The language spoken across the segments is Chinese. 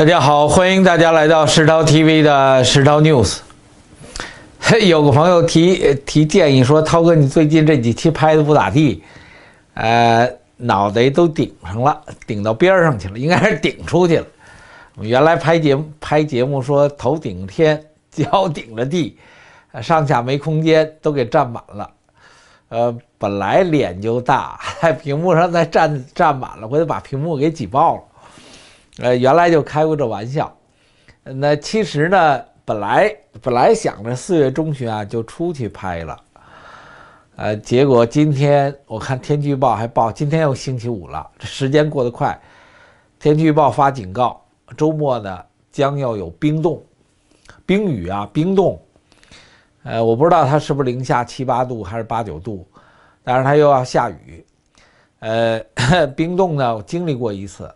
大家好，欢迎大家来到石涛 TV 的石涛 news。嘿，有个朋友提提建议说：“涛哥，你最近这几期拍的不咋地，呃，脑袋都顶上了，顶到边上去了，应该是顶出去了。我们原来拍节目拍节目说头顶天，脚顶着地，上下没空间，都给占满了。呃，本来脸就大，在 屏幕上再占占满了，我得把屏幕给挤爆了。”呃，原来就开过这玩笑，那其实呢，本来本来想着四月中旬啊就出去拍了，呃，结果今天我看天气预报还报今天又星期五了，这时间过得快，天气预报发警告，周末呢将要有冰冻、冰雨啊冰冻，呃，我不知道它是不是零下七八度还是八九度，但是它又要下雨，呃，冰冻呢我经历过一次。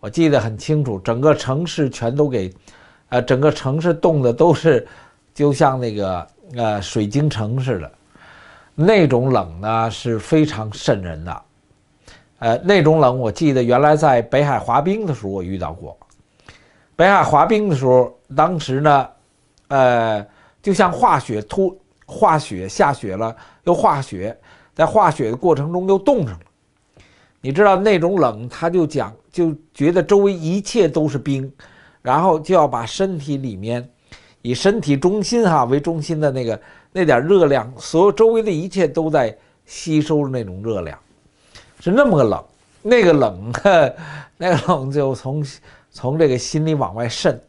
我记得很清楚，整个城市全都给，呃，整个城市冻的都是，就像那个呃水晶城似的，那种冷呢是非常渗人的，呃，那种冷我记得原来在北海滑冰的时候我遇到过，北海滑冰的时候，当时呢，呃，就像化雪突化雪下雪了又化雪，在化雪的过程中又冻上了。你知道那种冷，他就讲就觉得周围一切都是冰，然后就要把身体里面以身体中心哈为中心的那个那点热量，所有周围的一切都在吸收那种热量，是那么个冷，那个冷，那个冷就从从这个心里往外渗，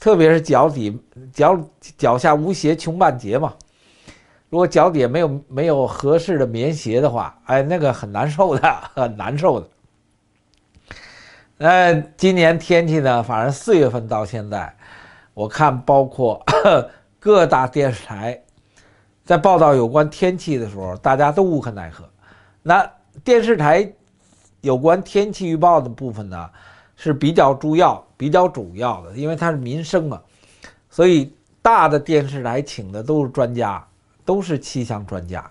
特别是脚底脚脚下无鞋穷半截嘛。如果脚底没有没有合适的棉鞋的话，哎，那个很难受的，很难受的。那今年天气呢？反正四月份到现在，我看包括 各大电视台在报道有关天气的时候，大家都无可奈何。那电视台有关天气预报的部分呢，是比较主要、比较主要的，因为它是民生嘛，所以大的电视台请的都是专家。都是气象专家，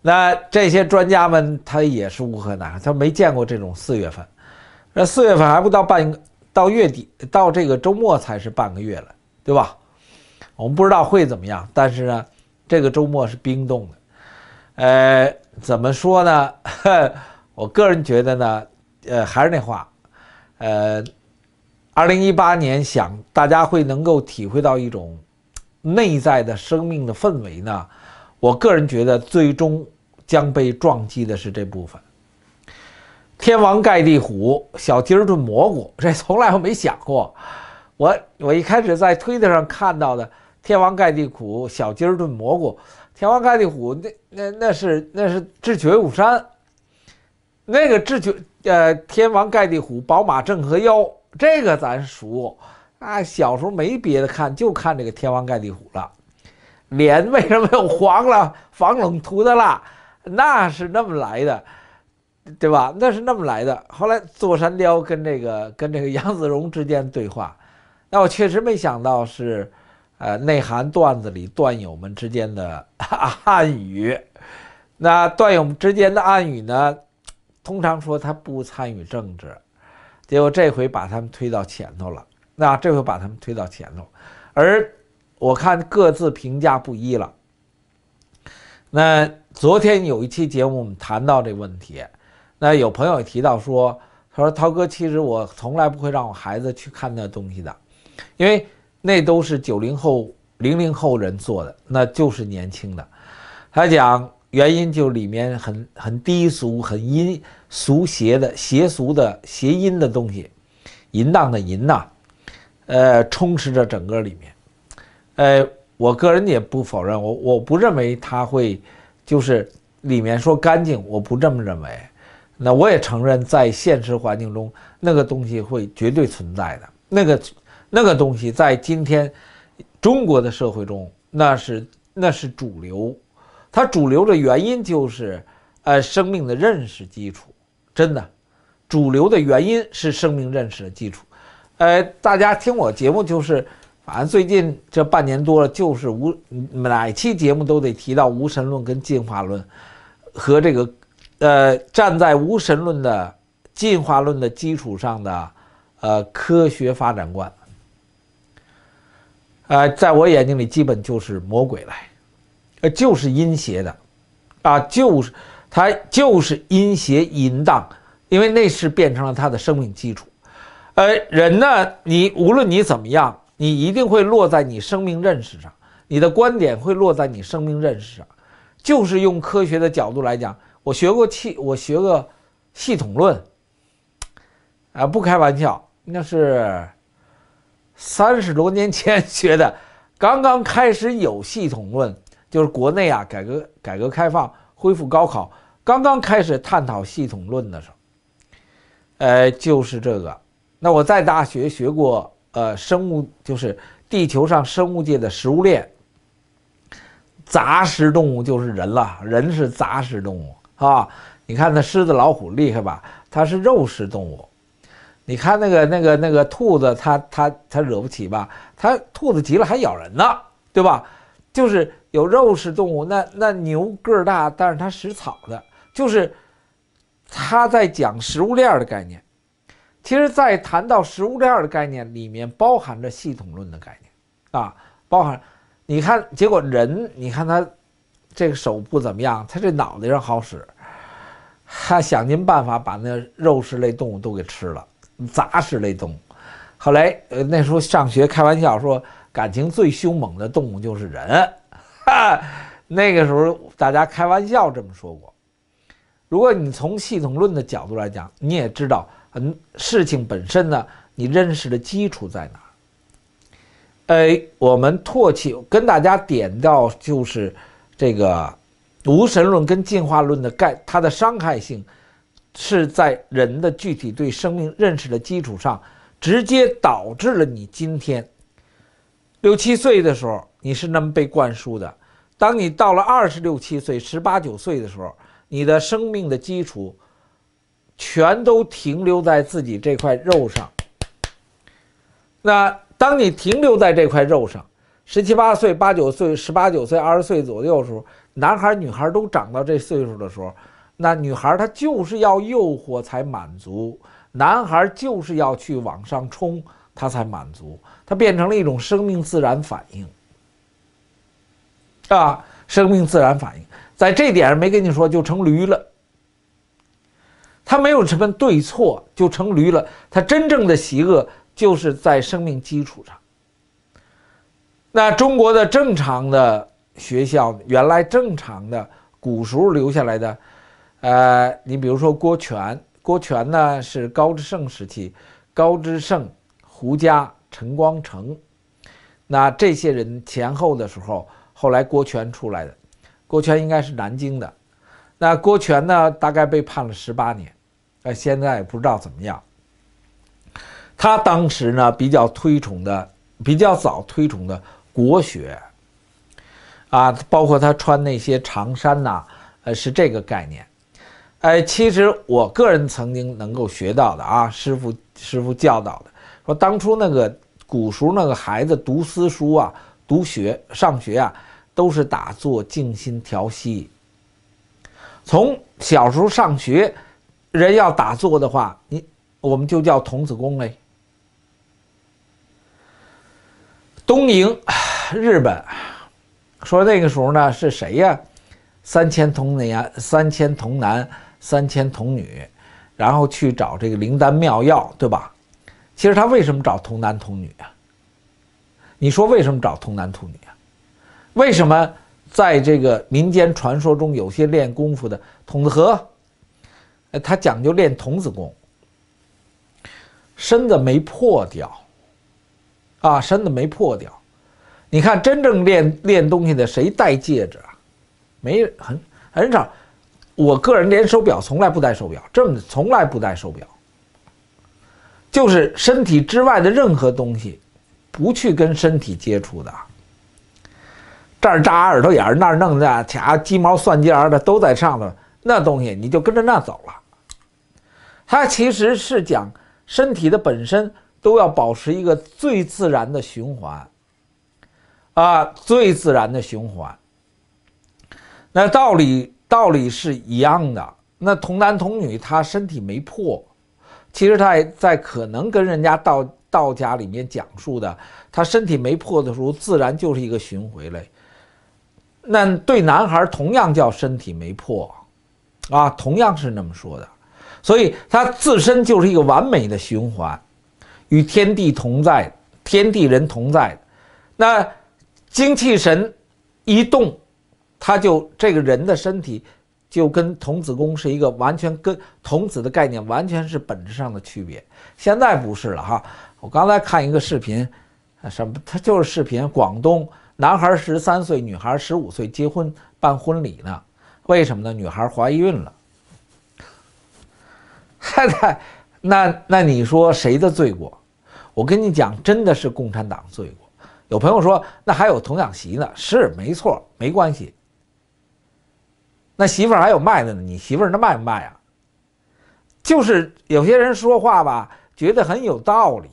那这些专家们他也是乌克兰，他没见过这种四月份，那四月份还不到半到月底到这个周末才是半个月了，对吧？我们不知道会怎么样，但是呢，这个周末是冰冻的，呃，怎么说呢？我个人觉得呢，呃，还是那话，呃，二零一八年想大家会能够体会到一种。内在的生命的氛围呢？我个人觉得，最终将被撞击的是这部分。天王盖地虎，小鸡儿炖蘑菇，这从来我没想过。我我一开始在推特上看到的“天王盖地虎，小鸡儿炖蘑菇”，“天王盖地虎”那那那是那是智取威虎山。那个智取呃，天王盖地虎，宝马正和妖，这个咱熟。啊，小时候没别的看，就看这个《天王盖地虎》了。脸为什么又黄了？防冷涂的啦，那是那么来的，对吧？那是那么来的。后来坐山雕跟这个跟这个杨子荣之间对话，那我确实没想到是，呃，内涵段子里段友们之间的 暗语。那段友们之间的暗语呢，通常说他不参与政治，结果这回把他们推到前头了。那这回把他们推到前头，而我看各自评价不一了。那昨天有一期节目我们谈到这问题，那有朋友提到说：“他说涛哥，其实我从来不会让我孩子去看那东西的，因为那都是九零后、零零后人做的，那就是年轻的。他讲原因就里面很很低俗、很阴俗邪的邪俗的谐音的东西，淫荡的淫呐。”呃，充斥着整个里面，呃，我个人也不否认，我我不认为他会，就是里面说干净，我不这么认为。那我也承认，在现实环境中，那个东西会绝对存在的。那个那个东西在今天中国的社会中，那是那是主流。它主流的原因就是，呃，生命的认识基础，真的，主流的原因是生命认识的基础。呃，大家听我节目就是，反正最近这半年多了，就是无哪期节目都得提到无神论跟进化论，和这个，呃，站在无神论的进化论的基础上的，呃，科学发展观。呃，在我眼睛里，基本就是魔鬼来，呃，就是阴邪的，啊，就是他就是阴邪淫荡，因为那是变成了他的生命基础。呃，人呢？你无论你怎么样，你一定会落在你生命认识上，你的观点会落在你生命认识上。就是用科学的角度来讲，我学过气，我学个系统论。啊，不开玩笑，那是三十多年前学的，刚刚开始有系统论，就是国内啊，改革、改革开放、恢复高考，刚刚开始探讨系统论的时候。哎，就是这个。那我在大学学过，呃，生物就是地球上生物界的食物链。杂食动物就是人了，人是杂食动物啊。你看那狮子、老虎厉害吧？它是肉食动物。你看那个、那个、那个兔子，它、它、它惹不起吧？它兔子急了还咬人呢，对吧？就是有肉食动物。那那牛个儿大，但是它食草的，就是它在讲食物链的概念。其实，在谈到食物链的概念里面，包含着系统论的概念，啊，包含。你看，结果人，你看他，这个手不怎么样，他这脑袋上好使，他想尽办法把那肉食类动物都给吃了，杂食类动物。后来，呃，那时候上学开玩笑说，感情最凶猛的动物就是人，哈，那个时候大家开玩笑这么说过。如果你从系统论的角度来讲，你也知道。嗯，事情本身呢，你认识的基础在哪？哎，我们唾弃，跟大家点到就是这个无神论跟进化论的概，它的伤害性是在人的具体对生命认识的基础上，直接导致了你今天六七岁的时候你是那么被灌输的。当你到了二十六七岁、十八九岁的时候，你的生命的基础。全都停留在自己这块肉上。那当你停留在这块肉上，十七八岁、八九岁、十八九岁、二十岁左右的时候，男孩女孩都长到这岁数的时候，那女孩她就是要诱惑才满足，男孩就是要去往上冲，他才满足，他变成了一种生命自然反应。啊，生命自然反应，在这点上没跟你说，就成驴了。他没有什么对错，就成驴了。他真正的邪恶就是在生命基础上。那中国的正常的学校，原来正常的古时候留下来的，呃，你比如说郭全，郭全呢是高志胜时期，高志胜、胡家、陈光诚，那这些人前后的时候，后来郭全出来的，郭全应该是南京的，那郭全呢大概被判了十八年。那现在不知道怎么样。他当时呢比较推崇的，比较早推崇的国学。啊，包括他穿那些长衫呐，呃，是这个概念。哎，其实我个人曾经能够学到的啊，师傅师傅教导的，说当初那个古时候那个孩子读私书啊，读学上学啊，都是打坐静心调息，从小时候上学。人要打坐的话，你我们就叫童子功嘞。东瀛，日本说那个时候呢是谁呀？三千童男，三千童男，三千童女，然后去找这个灵丹妙药，对吧？其实他为什么找童男童女啊？你说为什么找童男童女啊？为什么在这个民间传说中，有些练功夫的童子河？他讲究练童子功，身子没破掉，啊，身子没破掉。你看，真正练练东西的谁戴戒指啊？没，很很少。我个人连手表从来不戴手表，这么从来不戴手表。就是身体之外的任何东西，不去跟身体接触的。这儿扎耳朵眼儿，那儿弄的，卡鸡毛蒜尖儿的都在上头，那东西你就跟着那走了。它其实是讲身体的本身都要保持一个最自然的循环，啊，最自然的循环。那道理道理是一样的。那童男童女他身体没破，其实他也在可能跟人家道道家里面讲述的，他身体没破的时候，自然就是一个循回嘞。那对男孩同样叫身体没破，啊，同样是那么说的。所以它自身就是一个完美的循环，与天地同在，天地人同在。那精气神一动，它就这个人的身体就跟童子功是一个完全跟童子的概念完全是本质上的区别。现在不是了哈。我刚才看一个视频，什么？它就是视频，广东男孩十三岁，女孩十五岁结婚办婚礼呢？为什么呢？女孩怀孕了。太太，那那你说谁的罪过？我跟你讲，真的是共产党罪过。有朋友说，那还有童养媳呢，是没错，没关系。那媳妇还有卖的呢，你媳妇那卖不卖啊？就是有些人说话吧，觉得很有道理，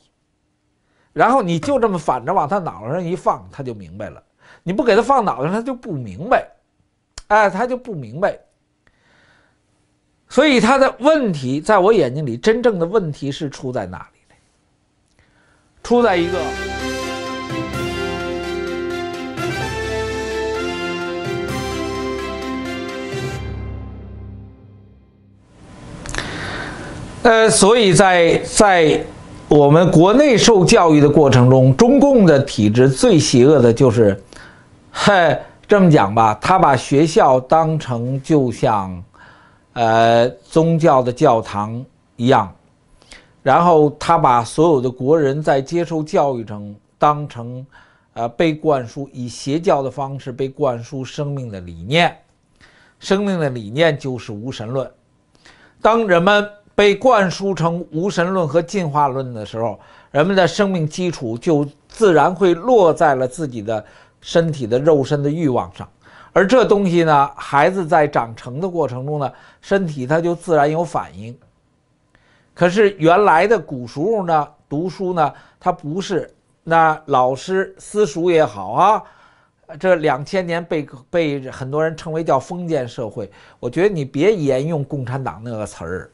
然后你就这么反着往他脑袋上一放，他就明白了。你不给他放脑袋，上，他就不明白，哎，他就不明白。所以他的问题，在我眼睛里，真正的问题是出在哪里呢？出在一个。呃，所以在在我们国内受教育的过程中，中共的体制最邪恶的就是，嗨，这么讲吧，他把学校当成就像。呃，宗教的教堂一样，然后他把所有的国人在接受教育中当成，呃，被灌输以邪教的方式被灌输生命的理念，生命的理念就是无神论。当人们被灌输成无神论和进化论的时候，人们的生命基础就自然会落在了自己的身体的肉身的欲望上。而这东西呢，孩子在长成的过程中呢，身体它就自然有反应。可是原来的古时候呢，读书呢，它不是那老师私塾也好啊，这两千年被被很多人称为叫封建社会。我觉得你别沿用共产党那个词儿，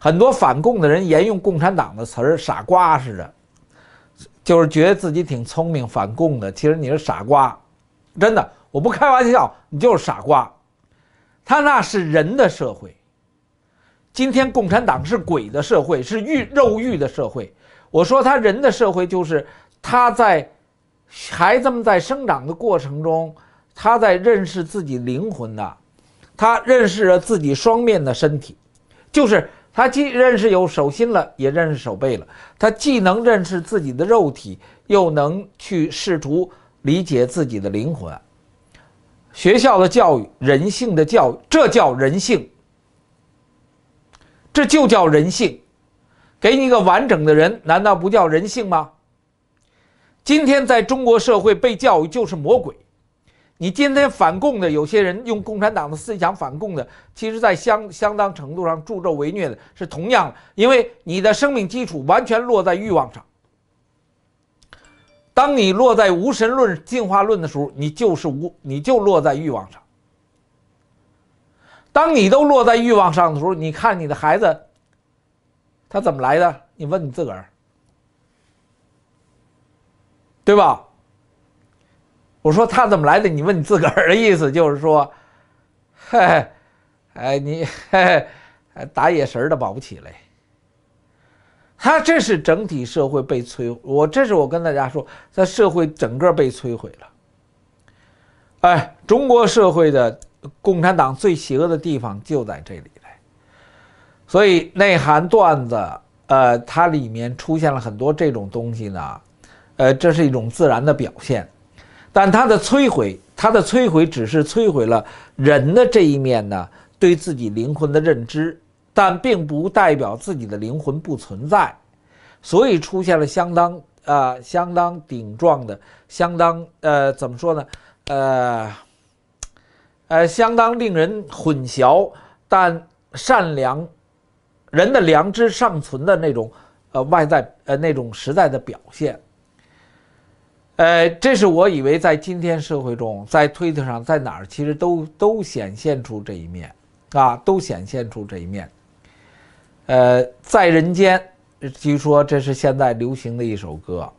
很多反共的人沿用共产党的词儿，傻瓜似的，就是觉得自己挺聪明反共的，其实你是傻瓜，真的。我不开玩笑，你就是傻瓜。他那是人的社会。今天共产党是鬼的社会，是欲肉欲的社会。我说他人的社会就是他在孩子们在生长的过程中，他在认识自己灵魂的，他认识了自己双面的身体，就是他既认识有手心了，也认识手背了。他既能认识自己的肉体，又能去试图理解自己的灵魂。学校的教育，人性的教育，这叫人性。这就叫人性，给你一个完整的人，难道不叫人性吗？今天在中国社会，被教育就是魔鬼。你今天反共的有些人，用共产党的思想反共的，其实在相相当程度上助纣为虐的，是同样，因为你的生命基础完全落在欲望上。当你落在无神论、进化论的时候，你就是无，你就落在欲望上。当你都落在欲望上的时候，你看你的孩子，他怎么来的？你问你自个儿，对吧？我说他怎么来的？你问你自个儿的意思就是说，嘿嘿，哎，你嘿嘿，打野神的保不起来。他这是整体社会被摧毁，我这是我跟大家说，在社会整个被摧毁了。哎，中国社会的共产党最邪恶的地方就在这里所以内涵段子，呃，它里面出现了很多这种东西呢，呃，这是一种自然的表现，但它的摧毁，它的摧毁只是摧毁了人的这一面呢，对自己灵魂的认知。但并不代表自己的灵魂不存在，所以出现了相当呃相当顶撞的，相当呃怎么说呢？呃，呃，相当令人混淆，但善良人的良知尚存的那种，呃外在呃那种实在的表现。呃，这是我以为在今天社会中，在推特上，在哪儿其实都都显现出这一面，啊，都显现出这一面。呃，在人间，据说这是现在流行的一首歌。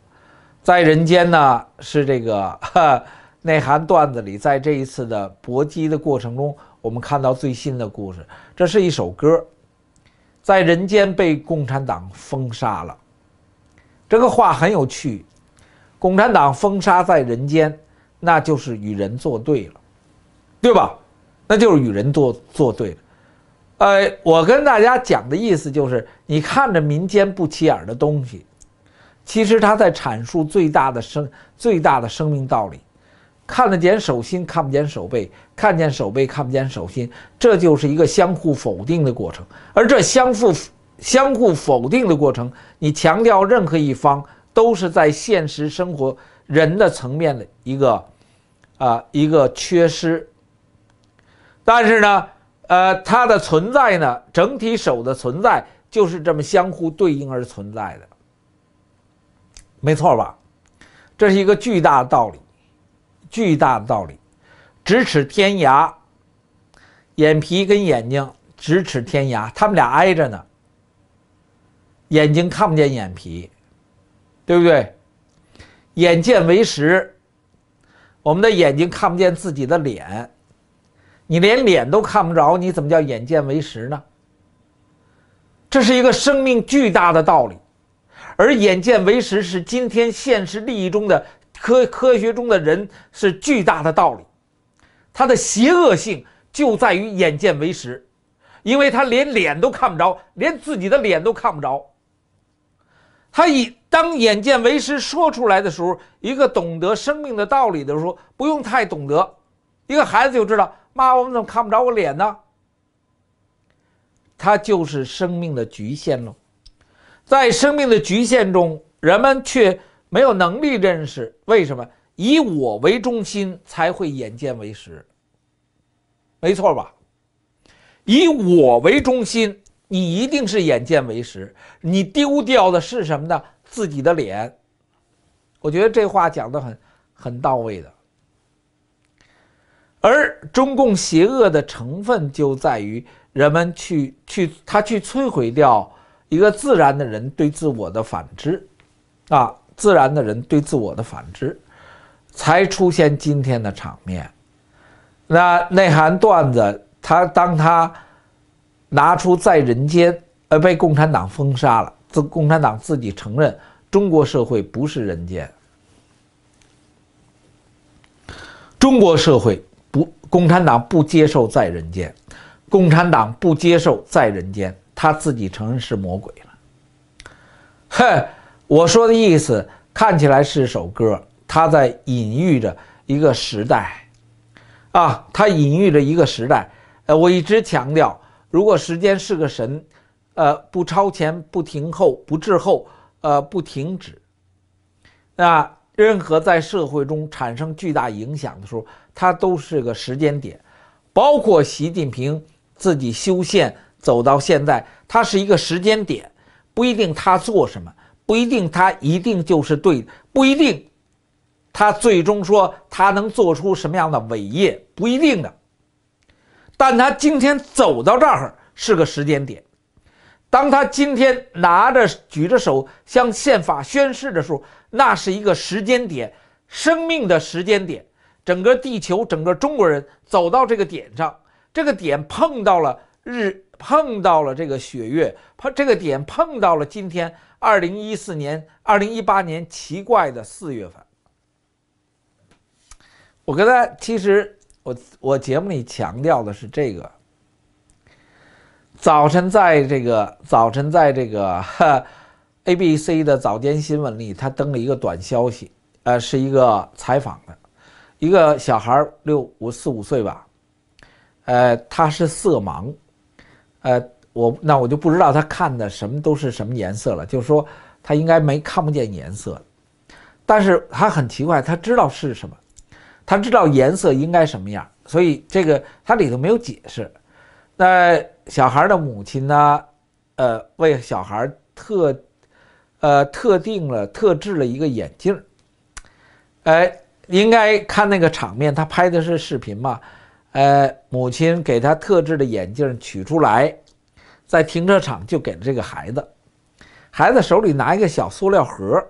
在人间呢，是这个 内涵段子里，在这一次的搏击的过程中，我们看到最新的故事。这是一首歌，在人间被共产党封杀了。这个话很有趣，共产党封杀在人间，那就是与人作对了，对吧？那就是与人作作对了。呃，我跟大家讲的意思就是，你看着民间不起眼的东西，其实他在阐述最大的生最大的生命道理。看得见手心，看不见手背；看见手背，看不见手心。这就是一个相互否定的过程。而这相互相互否定的过程，你强调任何一方都是在现实生活人的层面的一个啊一个缺失。但是呢？呃，它的存在呢，整体手的存在就是这么相互对应而存在的，没错吧？这是一个巨大的道理，巨大的道理，咫尺天涯，眼皮跟眼睛咫尺天涯，他们俩挨着呢。眼睛看不见眼皮，对不对？眼见为实，我们的眼睛看不见自己的脸。你连脸都看不着，你怎么叫眼见为实呢？这是一个生命巨大的道理，而眼见为实是今天现实利益中的科科学中的人是巨大的道理，它的邪恶性就在于眼见为实，因为他连脸都看不着，连自己的脸都看不着。他以当眼见为实说出来的时候，一个懂得生命的道理的时候，不用太懂得，一个孩子就知道。妈，我们怎么看不着我脸呢？它就是生命的局限喽，在生命的局限中，人们却没有能力认识为什么以我为中心才会眼见为实。没错吧？以我为中心，你一定是眼见为实。你丢掉的是什么呢？自己的脸。我觉得这话讲的很很到位的。而中共邪恶的成分就在于人们去去他去摧毁掉一个自然的人对自我的反知，啊，自然的人对自我的反知，才出现今天的场面。那内涵段子，他当他拿出在人间，呃，被共产党封杀了，自共产党自己承认中国社会不是人间，中国社会。共产党不接受在人间，共产党不接受在人间，他自己承认是魔鬼了。哼，我说的意思看起来是首歌，他在隐喻着一个时代，啊，他隐喻着一个时代。呃，我一直强调，如果时间是个神，呃，不超前，不停后，不滞后，呃，不停止，那。任何在社会中产生巨大影响的时候，它都是个时间点，包括习近平自己修宪走到现在，它是一个时间点，不一定他做什么，不一定他一定就是对，不一定他最终说他能做出什么样的伟业不一定的，但他今天走到这儿是个时间点。当他今天拿着举着手向宪法宣誓的时候，那是一个时间点，生命的时间点，整个地球，整个中国人走到这个点上，这个点碰到了日，碰到了这个雪月，碰这个点碰到了今天二零一四年二零一八年奇怪的四月份。我跟大家其实，我我节目里强调的是这个。早晨，在这个早晨，在这个 ABC 的早间新闻里，他登了一个短消息，呃，是一个采访的，一个小孩儿六五四五岁吧，呃，他是色盲，呃，我那我就不知道他看的什么都是什么颜色了，就是说他应该没看不见颜色，但是他很奇怪，他知道是什么，他知道颜色应该什么样，所以这个它里头没有解释，那。小孩的母亲呢，呃，为小孩特，呃，特定了特制了一个眼镜儿，呃，应该看那个场面，他拍的是视频嘛，呃，母亲给他特制的眼镜取出来，在停车场就给了这个孩子，孩子手里拿一个小塑料盒，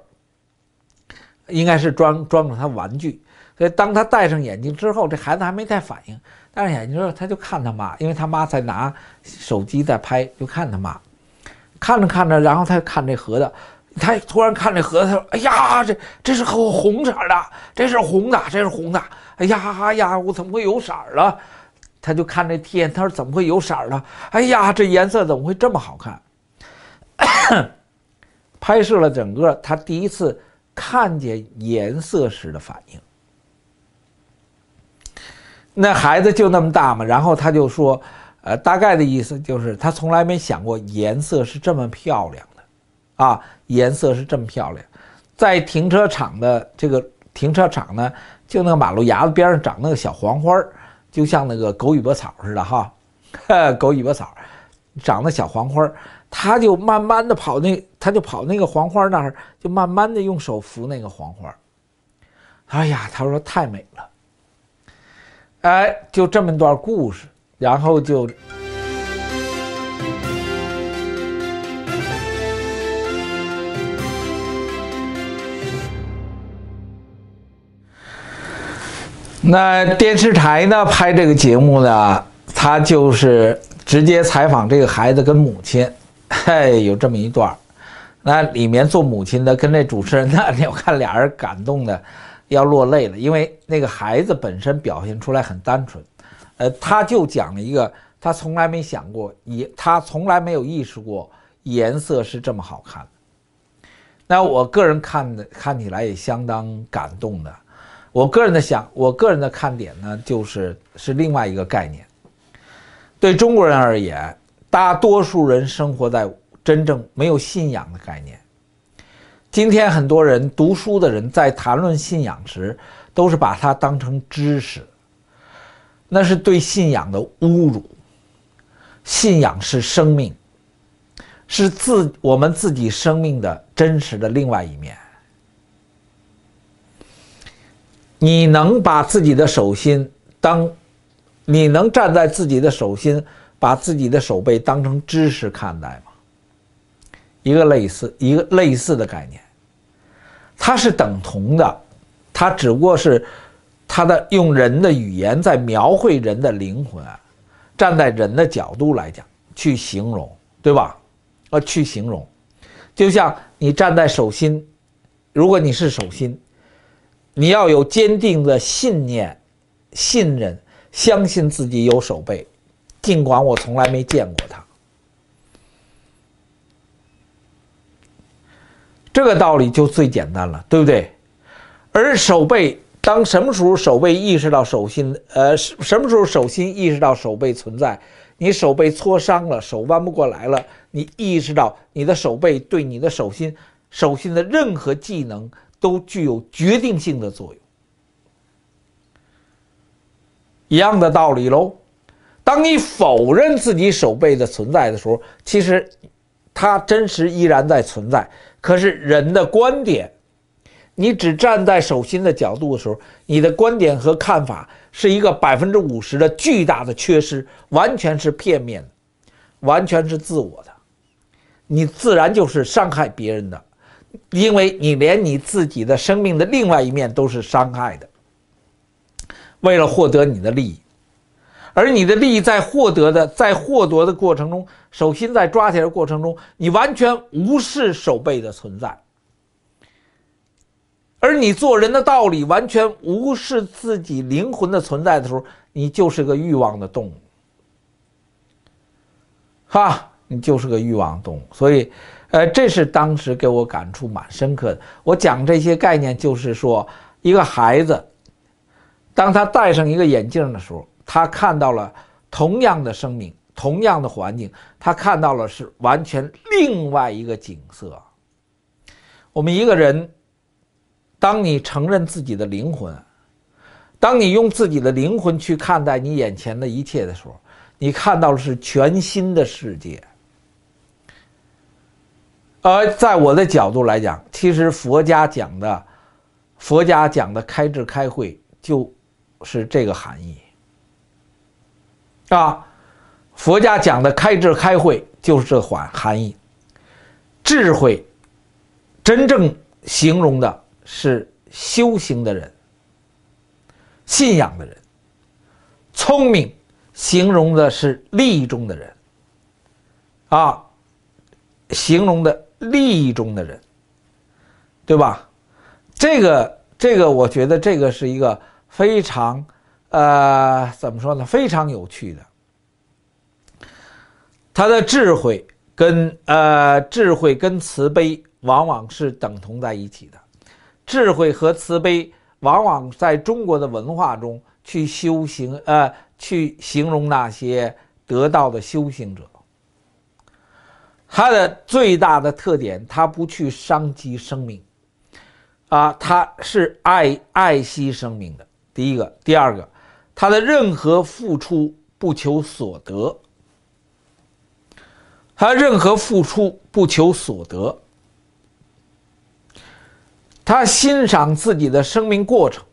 应该是装装着他玩具，所以当他戴上眼镜之后，这孩子还没带反应。哎呀，你说，他就看他妈，因为他妈在拿手机在拍，就看他妈，看着看着，然后他看这盒子，他突然看这盒子，他说：“哎呀，这这是红红色的，这是红的，这是红的。哎呀呀，我怎么会有色儿了？”他就看这天，他说：“怎么会有色儿了？哎呀，这颜色怎么会这么好看？” 拍摄了整个他第一次看见颜色时的反应。那孩子就那么大嘛，然后他就说，呃，大概的意思就是他从来没想过颜色是这么漂亮的，啊，颜色是这么漂亮，在停车场的这个停车场呢，就那个马路牙子边上长那个小黄花儿，就像那个狗尾巴草似的哈，哈，狗尾巴草，长那小黄花儿，他就慢慢的跑那，他就跑那个黄花那儿，就慢慢的用手扶那个黄花儿，哎呀，他说太美了。哎，就这么一段故事，然后就。那电视台呢拍这个节目呢，他就是直接采访这个孩子跟母亲，嘿，有这么一段那里面做母亲的跟那主持人呢，我 看俩人感动的。要落泪了，因为那个孩子本身表现出来很单纯，呃，他就讲了一个，他从来没想过，也他从来没有意识过颜色是这么好看。那我个人看的看起来也相当感动的，我个人的想，我个人的看点呢，就是是另外一个概念，对中国人而言，大多数人生活在真正没有信仰的概念。今天很多人读书的人在谈论信仰时，都是把它当成知识，那是对信仰的侮辱。信仰是生命，是自我们自己生命的真实的另外一面。你能把自己的手心当，你能站在自己的手心，把自己的手背当成知识看待吗？一个类似一个类似的概念。它是等同的，它只不过是，它的用人的语言在描绘人的灵魂，站在人的角度来讲去形容，对吧？呃，去形容，就像你站在手心，如果你是手心，你要有坚定的信念、信任、相信自己有手背，尽管我从来没见过它。这个道理就最简单了，对不对？而手背，当什么时候手背意识到手心，呃，什么时候手心意识到手背存在？你手背搓伤了，手弯不过来了，你意识到你的手背对你的手心，手心的任何技能都具有决定性的作用。一样的道理喽。当你否认自己手背的存在的时候，其实它真实依然在存在。可是人的观点，你只站在手心的角度的时候，你的观点和看法是一个百分之五十的巨大的缺失，完全是片面的，完全是自我的，你自然就是伤害别人的，因为你连你自己的生命的另外一面都是伤害的，为了获得你的利益。而你的利益在获得的，在获得的过程中，手心在抓起来的过程中，你完全无视手背的存在；而你做人的道理完全无视自己灵魂的存在的时候，你就是个欲望的动物，哈，你就是个欲望动物。所以，呃，这是当时给我感触蛮深刻的。我讲这些概念，就是说，一个孩子当他戴上一个眼镜的时候。他看到了同样的生命，同样的环境，他看到了是完全另外一个景色。我们一个人，当你承认自己的灵魂，当你用自己的灵魂去看待你眼前的一切的时候，你看到的是全新的世界。而在我的角度来讲，其实佛家讲的，佛家讲的开智开慧，就是这个含义。啊，佛家讲的开智开慧就是这款含义。智慧，真正形容的是修行的人、信仰的人。聪明，形容的是利益中的人。啊，形容的利益中的人，对吧？这个，这个，我觉得这个是一个非常。呃，怎么说呢？非常有趣的。他的智慧跟呃，智慧跟慈悲往往是等同在一起的。智慧和慈悲往往在中国的文化中去修行，呃，去形容那些得道的修行者。他的最大的特点，他不去伤及生命，啊，他是爱爱惜生命的。第一个，第二个。他的任何付出不求所得，他任何付出不求所得，他欣赏自己的生命过程，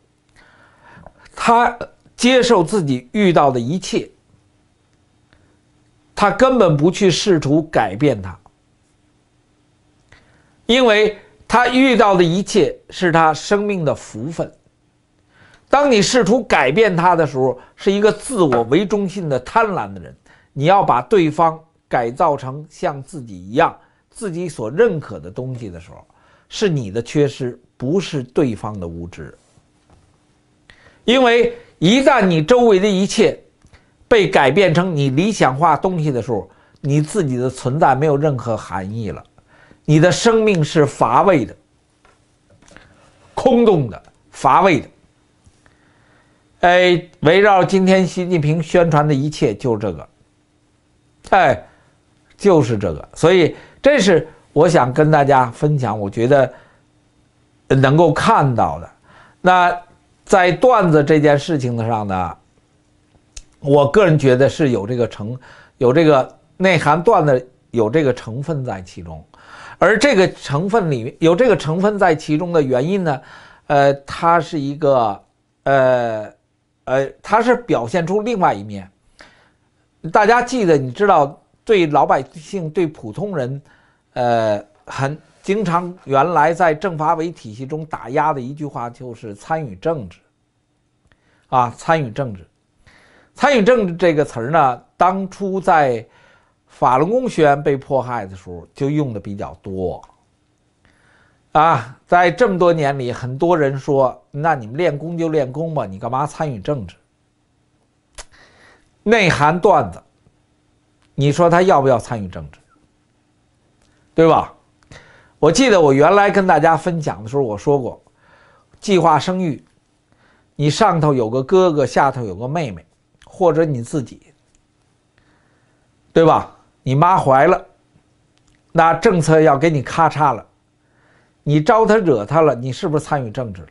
他接受自己遇到的一切，他根本不去试图改变他，因为他遇到的一切是他生命的福分。当你试图改变他的时候，是一个自我为中心的贪婪的人。你要把对方改造成像自己一样自己所认可的东西的时候，是你的缺失，不是对方的无知。因为一旦你周围的一切被改变成你理想化东西的时候，你自己的存在没有任何含义了，你的生命是乏味的、空洞的、乏味的。哎，围绕今天习近平宣传的一切就这个，哎，就是这个，所以这是我想跟大家分享，我觉得能够看到的。那在段子这件事情上呢，我个人觉得是有这个成，有这个内涵段子有这个成分在其中，而这个成分里面有这个成分在其中的原因呢，呃，它是一个呃。呃，他是表现出另外一面。大家记得，你知道，对老百姓、对普通人，呃，很经常原来在政法委体系中打压的一句话就是“参与政治”，啊，“参与政治”，“参与政治”这个词儿呢，当初在法轮功学员被迫害的时候就用的比较多。啊，在这么多年里，很多人说：“那你们练功就练功吧，你干嘛参与政治？”内涵段子，你说他要不要参与政治？对吧？我记得我原来跟大家分享的时候，我说过，计划生育，你上头有个哥哥，下头有个妹妹，或者你自己，对吧？你妈怀了，那政策要给你咔嚓了。你招他惹他了，你是不是参与政治了？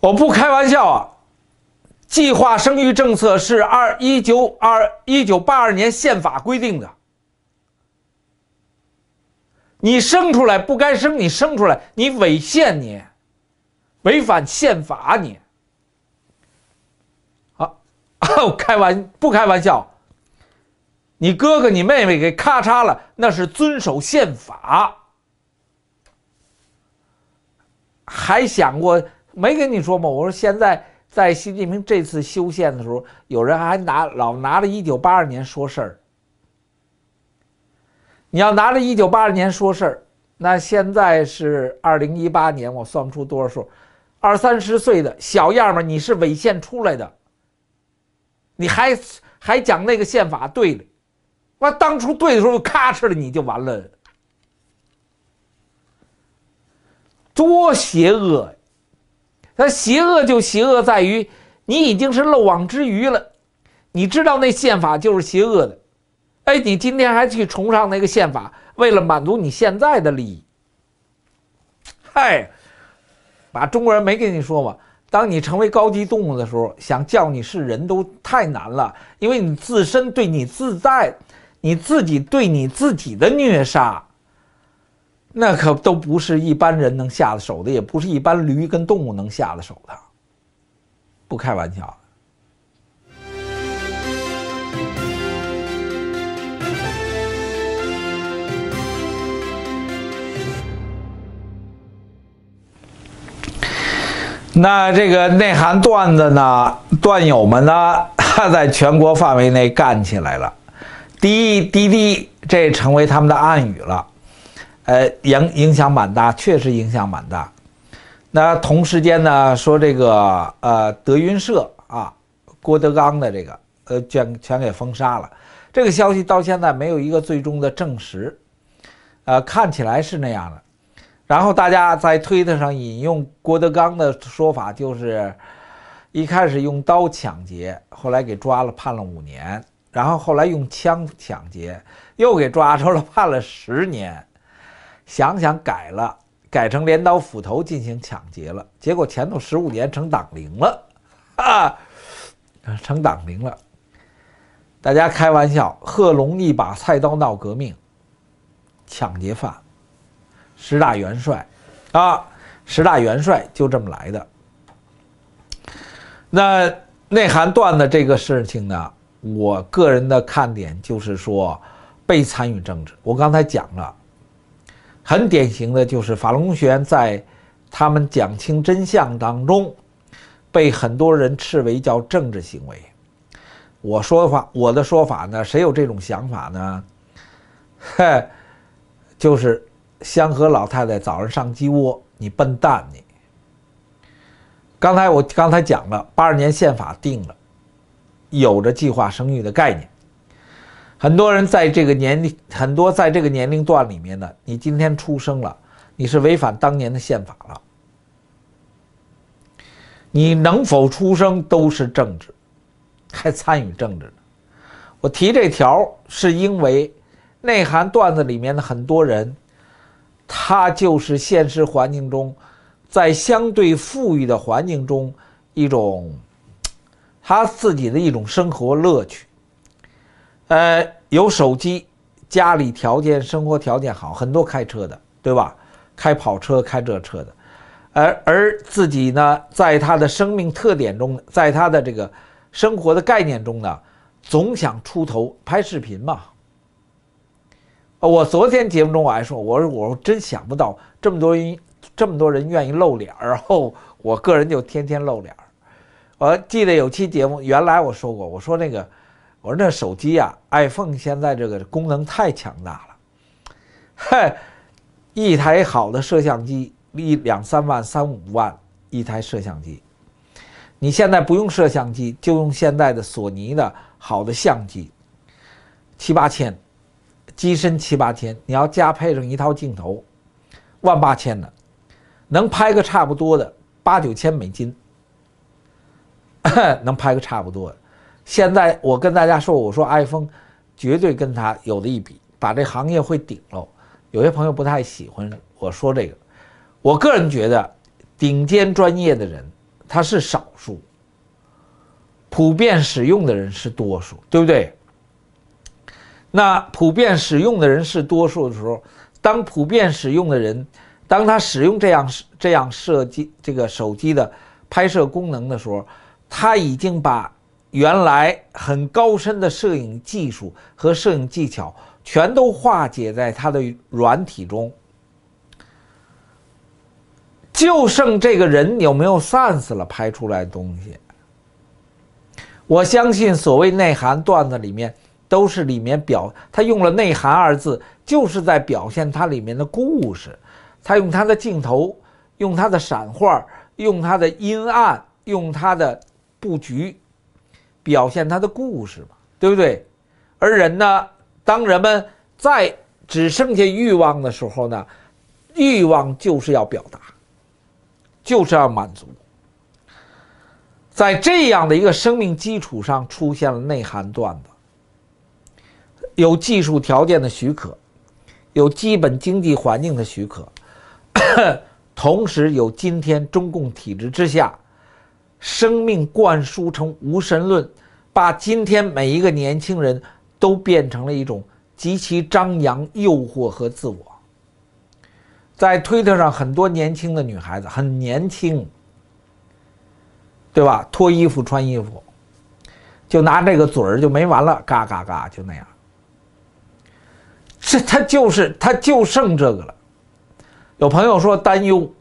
我不开玩笑啊！计划生育政策是二一九二一九八二年宪法规定的。你生出来不该生，你生出来，你违宪，你违反宪法，你。啊，开玩不开玩笑。你哥哥、你妹妹给咔嚓了，那是遵守宪法。还想过没？跟你说吗？我说现在在习近平这次修宪的时候，有人还拿老拿着一九八二年说事儿。你要拿着一九八二年说事儿，那现在是二零一八年，我算不出多少数，二三十岁的小样儿你是伪宪出来的，你还还讲那个宪法对的？那当初对的时候就咔哧了，你就完了，多邪恶！他邪恶就邪恶在于，你已经是漏网之鱼了。你知道那宪法就是邪恶的，哎，你今天还去崇尚那个宪法，为了满足你现在的利益。嗨，把中国人没跟你说吗？当你成为高级动物的时候，想叫你是人都太难了，因为你自身对你自在。你自己对你自己的虐杀，那可都不是一般人能下的手的，也不是一般驴跟动物能下的手的，不开玩笑。那这个内涵段子呢，段友们呢，在全国范围内干起来了。滴滴滴，这成为他们的暗语了，呃，影影响蛮大，确实影响蛮大。那同时间呢，说这个呃德云社啊，郭德纲的这个，呃，全全给封杀了。这个消息到现在没有一个最终的证实，呃，看起来是那样的。然后大家在推特上引用郭德纲的说法，就是一开始用刀抢劫，后来给抓了，判了五年。然后后来用枪抢劫，又给抓住了，判了十年。想想改了，改成镰刀斧头进行抢劫了，结果前头十五年成党龄了，啊，成党龄了。大家开玩笑，贺龙一把菜刀闹革命，抢劫犯，十大元帅，啊，十大元帅就这么来的。那内涵段子这个事情呢？我个人的看点就是说，被参与政治。我刚才讲了，很典型的就是法轮功学员在他们讲清真相当中，被很多人斥为叫政治行为。我说的话，我的说法呢，谁有这种想法呢？嘿，就是香河老太太早上上鸡窝，你笨蛋你。刚才我刚才讲了，八十年宪法定了。有着计划生育的概念，很多人在这个年龄，很多在这个年龄段里面呢，你今天出生了，你是违反当年的宪法了。你能否出生都是政治，还参与政治呢？我提这条是因为，内涵段子里面的很多人，他就是现实环境中，在相对富裕的环境中一种。他自己的一种生活乐趣，呃，有手机，家里条件、生活条件好，很多开车的，对吧？开跑车、开这车的，而而自己呢，在他的生命特点中，在他的这个生活的概念中呢，总想出头拍视频嘛。我昨天节目中我还说，我说我真想不到这么多人，这么多人愿意露脸儿，后我个人就天天露脸儿。我记得有期节目，原来我说过，我说那个，我说那手机呀，iPhone 现在这个功能太强大了，嘿，一台好的摄像机，一两三万、三五万一台摄像机，你现在不用摄像机，就用现在的索尼的好的相机，七八千，机身七八千，你要加配上一套镜头，万八千的，能拍个差不多的，八九千美金。能拍个差不多。现在我跟大家说，我说 iPhone 绝对跟它有的一比，把这行业会顶喽。有些朋友不太喜欢我说这个，我个人觉得，顶尖专业的人他是少数，普遍使用的人是多数，对不对？那普遍使用的人是多数的时候，当普遍使用的人，当他使用这样这样设计这个手机的拍摄功能的时候。他已经把原来很高深的摄影技术和摄影技巧全都化解在他的软体中，就剩这个人有没有 sense 了拍出来东西。我相信所谓内涵段子里面都是里面表，他用了“内涵”二字，就是在表现他里面的故事。他用他的镜头，用他的闪画，用他的阴暗，用他的。布局，表现他的故事嘛，对不对？而人呢，当人们在只剩下欲望的时候呢，欲望就是要表达，就是要满足。在这样的一个生命基础上，出现了内涵段子。有技术条件的许可，有基本经济环境的许可，同时有今天中共体制之下。生命灌输成无神论，把今天每一个年轻人都变成了一种极其张扬、诱惑和自我。在推特上，很多年轻的女孩子很年轻，对吧？脱衣服、穿衣服，就拿这个嘴儿就没完了，嘎嘎嘎，就那样。这他就是，他就剩这个了。有朋友说担忧，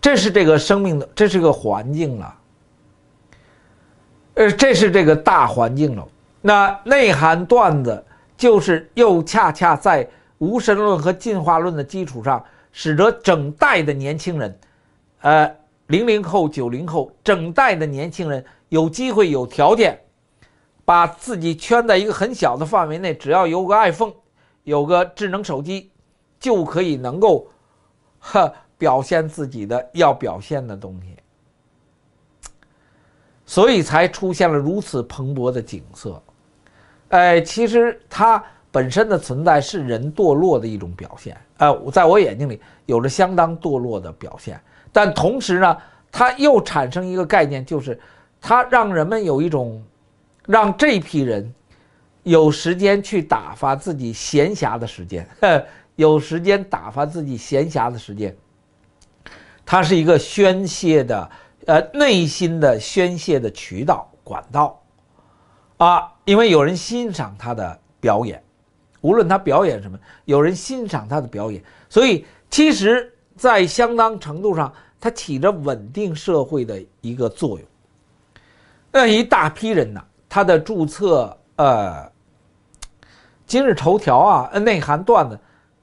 这是这个生命的，这是个环境了。呃，这是这个大环境了。那内涵段子就是又恰恰在无神论和进化论的基础上，使得整代的年轻人，呃，零零后、九零后整代的年轻人有机会、有条件，把自己圈在一个很小的范围内，只要有个 iPhone，有个智能手机，就可以能够，呵，表现自己的要表现的东西。所以才出现了如此蓬勃的景色，哎，其实它本身的存在是人堕落的一种表现，呃，在我眼睛里有着相当堕落的表现。但同时呢，它又产生一个概念，就是它让人们有一种，让这批人有时间去打发自己闲暇的时间，有时间打发自己闲暇的时间。它是一个宣泄的。呃，内心的宣泄的渠道管道，啊，因为有人欣赏他的表演，无论他表演什么，有人欣赏他的表演，所以其实，在相当程度上，他起着稳定社会的一个作用。那一大批人呢，他的注册，呃，《今日头条》啊，内涵段子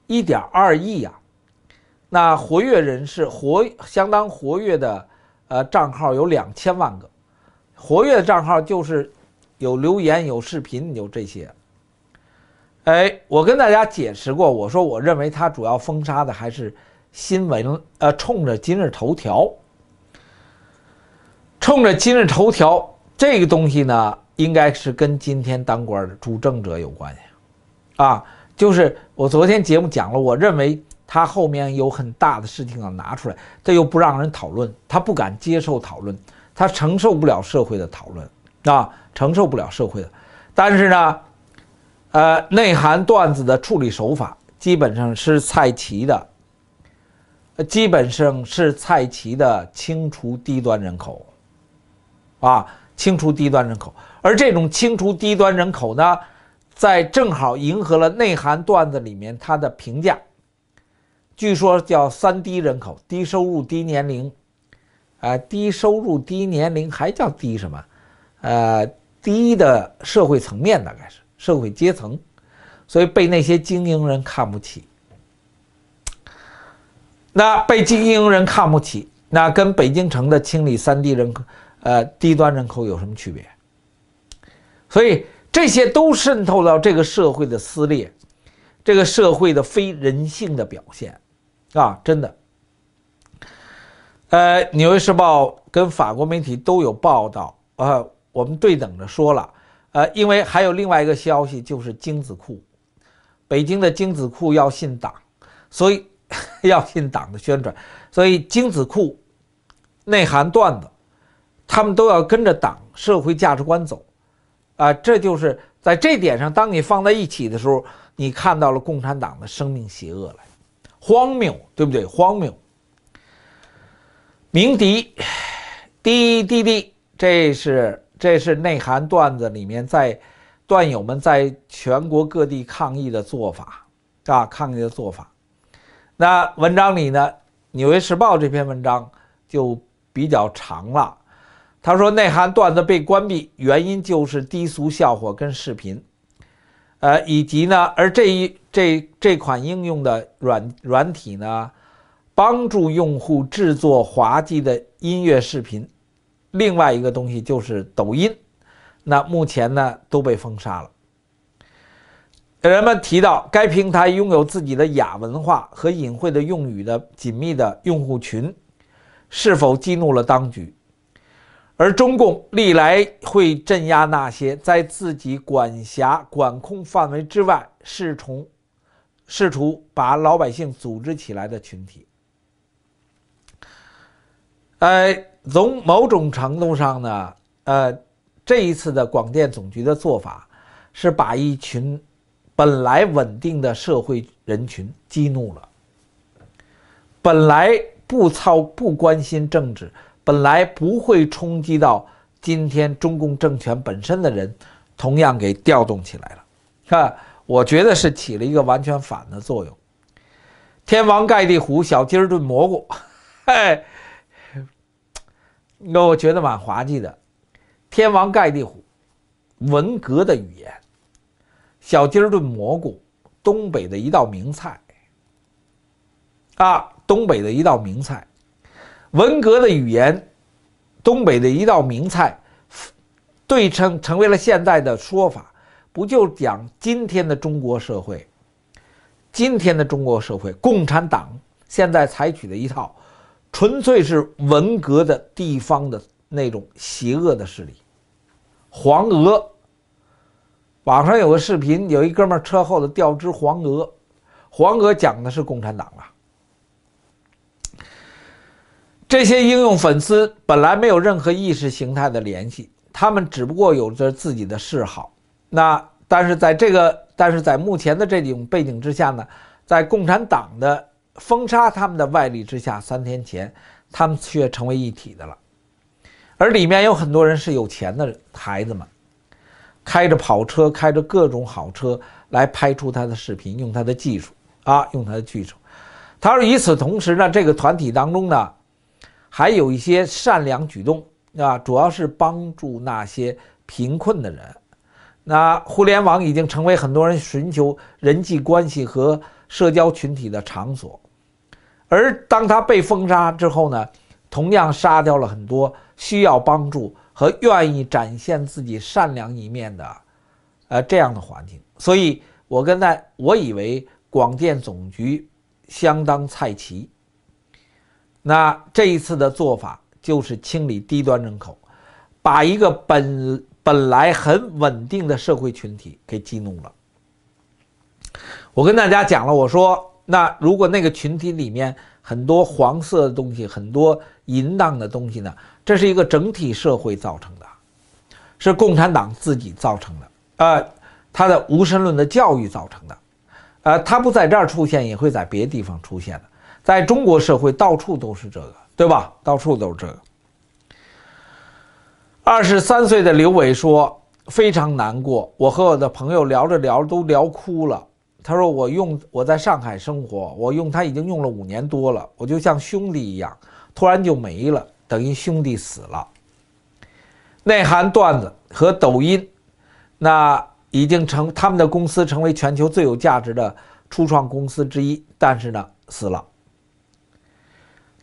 一点二亿呀，那活跃人士活相当活跃的。呃，账号有两千万个，活跃的账号就是有留言、有视频、有这些。哎，我跟大家解释过，我说我认为他主要封杀的还是新闻，呃，冲着今日头条，冲着今日头条这个东西呢，应该是跟今天当官的主政者有关系，啊，就是我昨天节目讲了，我认为。他后面有很大的事情要拿出来，他又不让人讨论，他不敢接受讨论，他承受不了社会的讨论，啊，承受不了社会的。但是呢，呃，内涵段子的处理手法基本上是蔡奇的，基本上是蔡奇的清除低端人口，啊，清除低端人口。而这种清除低端人口呢，在正好迎合了内涵段子里面他的评价。据说叫三低人口：低收入、低年龄，啊，低收入、低年龄，还叫低什么？呃，低的社会层面，大概是社会阶层，所以被那些精英人看不起。那被精英人看不起，那跟北京城的清理三低人口，呃，低端人口有什么区别？所以这些都渗透到这个社会的撕裂，这个社会的非人性的表现。啊，真的。呃，纽约时报跟法国媒体都有报道，呃，我们对等着说了，呃，因为还有另外一个消息，就是精子库，北京的精子库要信党，所以 要信党的宣传，所以精子库内涵段子，他们都要跟着党社会价值观走，啊，这就是在这点上，当你放在一起的时候，你看到了共产党的生命邪恶了。荒谬，对不对？荒谬。鸣笛，滴滴滴，这是这是内涵段子里面在段友们在全国各地抗议的做法啊，抗议的做法。那文章里呢，《纽约时报》这篇文章就比较长了。他说，内涵段子被关闭，原因就是低俗笑话跟视频，呃，以及呢，而这一。这这款应用的软软体呢，帮助用户制作滑稽的音乐视频。另外一个东西就是抖音，那目前呢都被封杀了。人们提到该平台拥有自己的雅文化和隐晦的用语的紧密的用户群，是否激怒了当局？而中共历来会镇压那些在自己管辖管控范围之外是从。试图把老百姓组织起来的群体，呃，从某种程度上呢，呃，这一次的广电总局的做法是把一群本来稳定的社会人群激怒了，本来不操不关心政治，本来不会冲击到今天中共政权本身的人，同样给调动起来了，是吧？我觉得是起了一个完全反的作用。天王盖地虎，小鸡儿炖蘑菇，嘿，那我觉得蛮滑稽的。天王盖地虎，文革的语言；小鸡儿炖蘑菇，东北的一道名菜。啊，东北的一道名菜，文革的语言，东北的一道名菜，对称成为了现在的说法。不就讲今天的中国社会，今天的中国社会，共产党现在采取的一套，纯粹是文革的地方的那种邪恶的势力，黄俄，网上有个视频，有一哥们车后头吊只黄鹅，黄鹅讲的是共产党啊。这些应用粉丝本来没有任何意识形态的联系，他们只不过有着自己的嗜好。那但是在这个但是在目前的这种背景之下呢，在共产党的封杀他们的外力之下，三天前他们却成为一体的了。而里面有很多人是有钱的孩子们，开着跑车，开着各种好车来拍出他的视频，用他的技术啊，用他的技术。他说，与此同时呢，这个团体当中呢，还有一些善良举动啊，主要是帮助那些贫困的人。那互联网已经成为很多人寻求人际关系和社交群体的场所，而当他被封杀之后呢，同样杀掉了很多需要帮助和愿意展现自己善良一面的，呃，这样的环境。所以，我跟在我以为广电总局相当菜奇。那这一次的做法就是清理低端人口，把一个本。本来很稳定的社会群体给激怒了。我跟大家讲了，我说那如果那个群体里面很多黄色的东西，很多淫荡的东西呢？这是一个整体社会造成的，是共产党自己造成的，呃，他的无神论的教育造成的，呃，他不在这儿出现，也会在别地方出现的。在中国社会，到处都是这个，对吧？到处都是这个。二十三岁的刘伟说：“非常难过，我和我的朋友聊着聊，着都聊哭了。”他说：“我用我在上海生活，我用他已经用了五年多了，我就像兄弟一样，突然就没了，等于兄弟死了。”内涵段子和抖音，那已经成他们的公司成为全球最有价值的初创公司之一，但是呢，死了。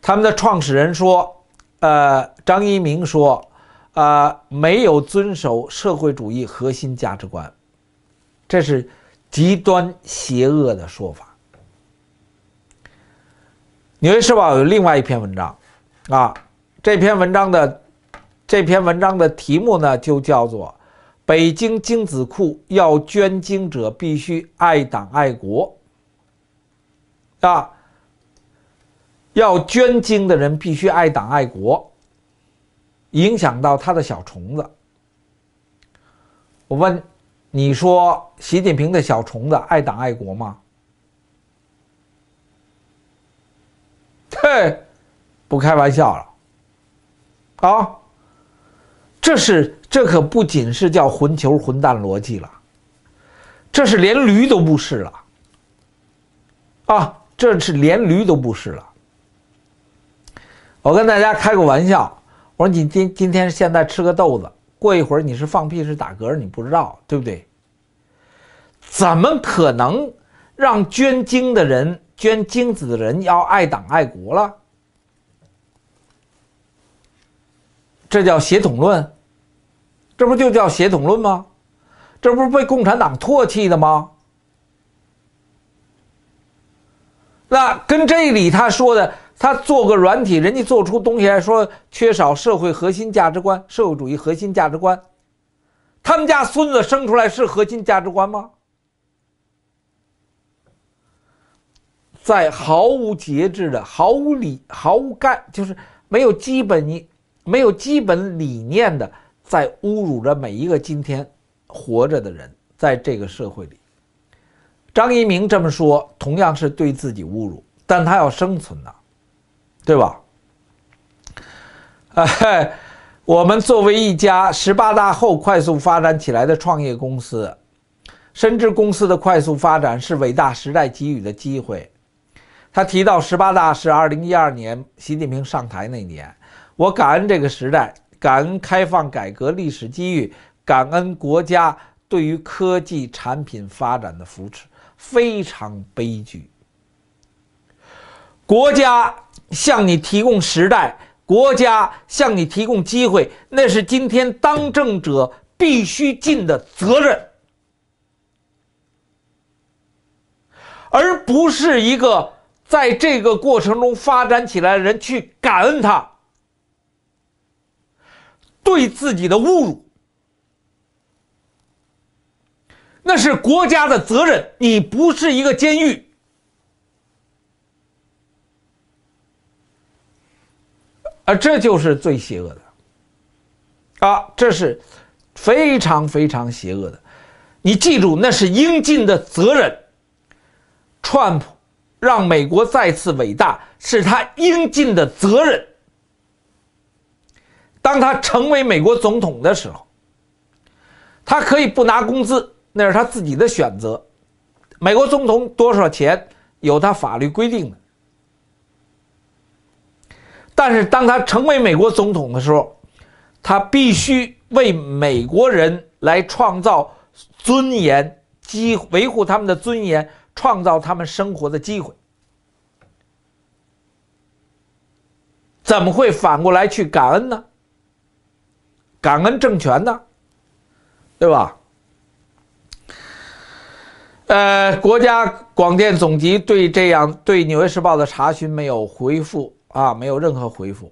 他们的创始人说：“呃，张一鸣说。”啊，没有遵守社会主义核心价值观，这是极端邪恶的说法。《纽约时报》有另外一篇文章，啊，这篇文章的这篇文章的题目呢，就叫做《北京精子库要捐精者必须爱党爱国》啊，要捐精的人必须爱党爱国。影响到他的小虫子。我问，你说习近平的小虫子爱党爱国吗？嘿，不开玩笑了。啊，这是这可不仅是叫混球混蛋逻辑了，这是连驴都不是了。啊，这是连驴都不是了。我跟大家开个玩笑。我说你今今天现在吃个豆子，过一会儿你是放屁是打嗝，你不知道对不对？怎么可能让捐精的人、捐精子的人要爱党爱国了？这叫协统论，这不就叫协统论吗？这不是被共产党唾弃的吗？那跟这里他说的。他做个软体，人家做出东西来说缺少社会核心价值观、社会主义核心价值观，他们家孙子生出来是核心价值观吗？在毫无节制的、毫无理、毫无干，就是没有基本你、没有基本理念的，在侮辱着每一个今天活着的人，在这个社会里。张一鸣这么说，同样是对自己侮辱，但他要生存呐。对吧？哎，我们作为一家十八大后快速发展起来的创业公司，深知公司的快速发展是伟大时代给予的机会。他提到十八大是二零一二年习近平上台那年，我感恩这个时代，感恩开放改革历史机遇，感恩国家对于科技产品发展的扶持。非常悲剧，国家。向你提供时代、国家向你提供机会，那是今天当政者必须尽的责任，而不是一个在这个过程中发展起来的人去感恩他对自己的侮辱。那是国家的责任，你不是一个监狱。而这就是最邪恶的，啊，这是非常非常邪恶的。你记住，那是应尽的责任。川普让美国再次伟大，是他应尽的责任。当他成为美国总统的时候，他可以不拿工资，那是他自己的选择。美国总统多少钱，有他法律规定的。但是，当他成为美国总统的时候，他必须为美国人来创造尊严机，维护他们的尊严，创造他们生活的机会。怎么会反过来去感恩呢？感恩政权呢？对吧？呃，国家广电总局对这样对《纽约时报》的查询没有回复。啊，没有任何回复。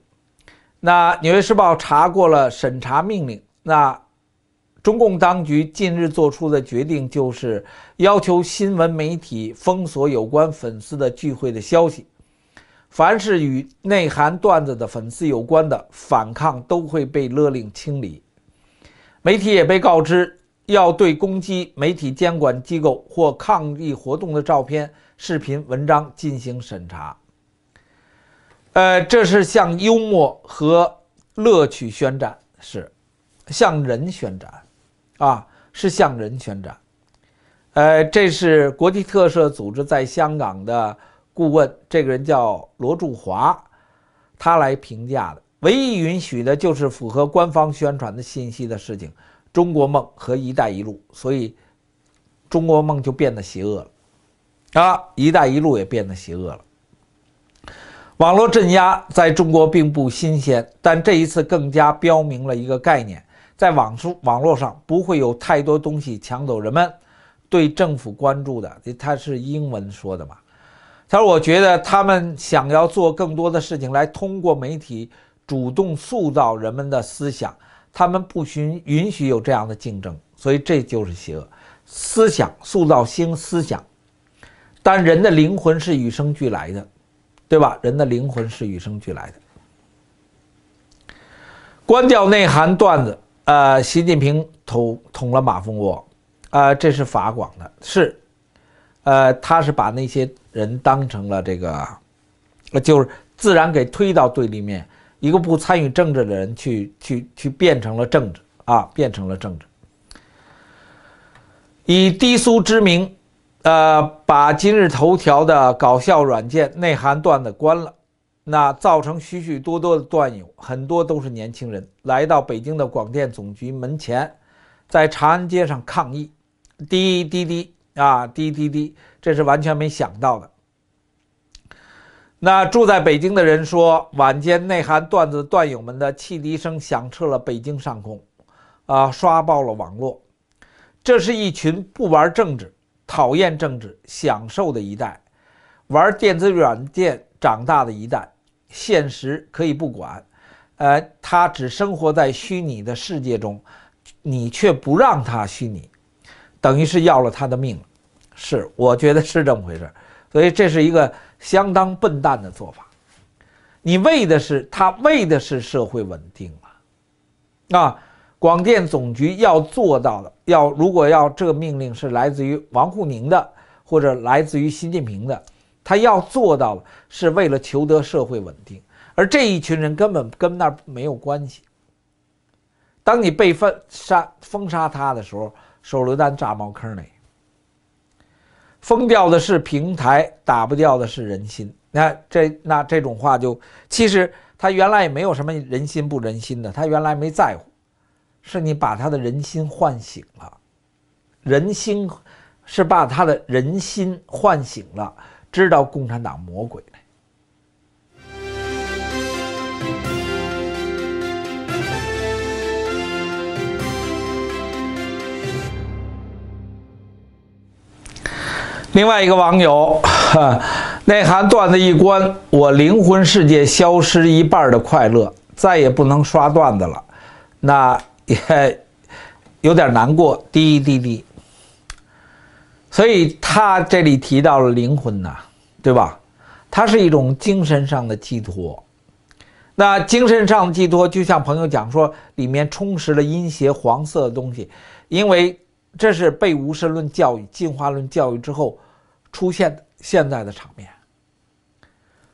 那《纽约时报》查过了审查命令。那中共当局近日做出的决定，就是要求新闻媒体封锁有关粉丝的聚会的消息。凡是与内涵段子的粉丝有关的反抗，都会被勒令清理。媒体也被告知要对攻击媒体监管机构或抗议活动的照片、视频、文章进行审查。呃，这是向幽默和乐趣宣战，是向人宣战，啊，是向人宣战。呃，这是国际特赦组织在香港的顾问，这个人叫罗柱华，他来评价的。唯一允许的就是符合官方宣传的信息的事情，中国梦和一带一路。所以，中国梦就变得邪恶了，啊，一带一路也变得邪恶了。网络镇压在中国并不新鲜，但这一次更加标明了一个概念：在网书网络上不会有太多东西抢走人们对政府关注的。这他是英文说的嘛？他说：“我觉得他们想要做更多的事情来通过媒体主动塑造人们的思想，他们不允允许有这样的竞争，所以这就是邪恶思想塑造新思想。但人的灵魂是与生俱来的。”对吧？人的灵魂是与生俱来的。关掉内涵段子。呃，习近平捅捅了马蜂窝，啊，这是法广的，是，呃，他是把那些人当成了这个，呃，就是自然给推到对立面。一个不参与政治的人，去去去变成了政治啊，变成了政治。以低俗之名。呃，把今日头条的搞笑软件内涵段子关了，那造成许许多多的段友，很多都是年轻人，来到北京的广电总局门前，在长安街上抗议，滴滴滴啊，滴滴滴，这是完全没想到的。那住在北京的人说，晚间内涵段子段友们的汽笛声响彻了北京上空，啊，刷爆了网络，这是一群不玩政治。讨厌政治、享受的一代，玩电子软件长大的一代，现实可以不管，呃，他只生活在虚拟的世界中，你却不让他虚拟，等于是要了他的命，是我觉得是这么回事，所以这是一个相当笨蛋的做法，你为的是他，为的是社会稳定啊，啊，广电总局要做到的。要如果要这个命令是来自于王沪宁的，或者来自于习近平的，他要做到是为了求得社会稳定，而这一群人根本跟那没有关系。当你被封杀、封杀他的时候，手榴弹炸茅坑里，封掉的是平台，打不掉的是人心。那这那这种话就其实他原来也没有什么人心不人心的，他原来没在乎。是你把他的人心唤醒了，人心是把他的人心唤醒了，知道共产党魔鬼了。另外一个网友，哈，内涵段子一关，我灵魂世界消失一半的快乐，再也不能刷段子了，那。也有点难过，滴滴滴。所以他这里提到了灵魂呐，对吧？它是一种精神上的寄托。那精神上的寄托，就像朋友讲说，里面充实了阴邪、黄色的东西，因为这是被无神论教育、进化论教育之后出现现在的场面。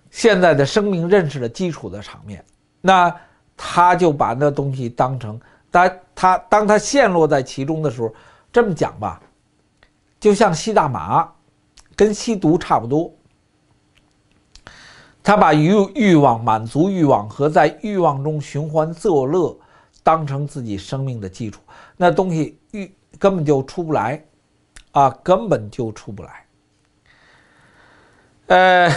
现在的生命认识的基础的场面，那他就把那东西当成。但他当他陷落在其中的时候，这么讲吧，就像吸大麻，跟吸毒差不多。他把欲欲望满足欲望和在欲望中循环作乐，当成自己生命的基础，那东西欲根本就出不来，啊，根本就出不来。呃，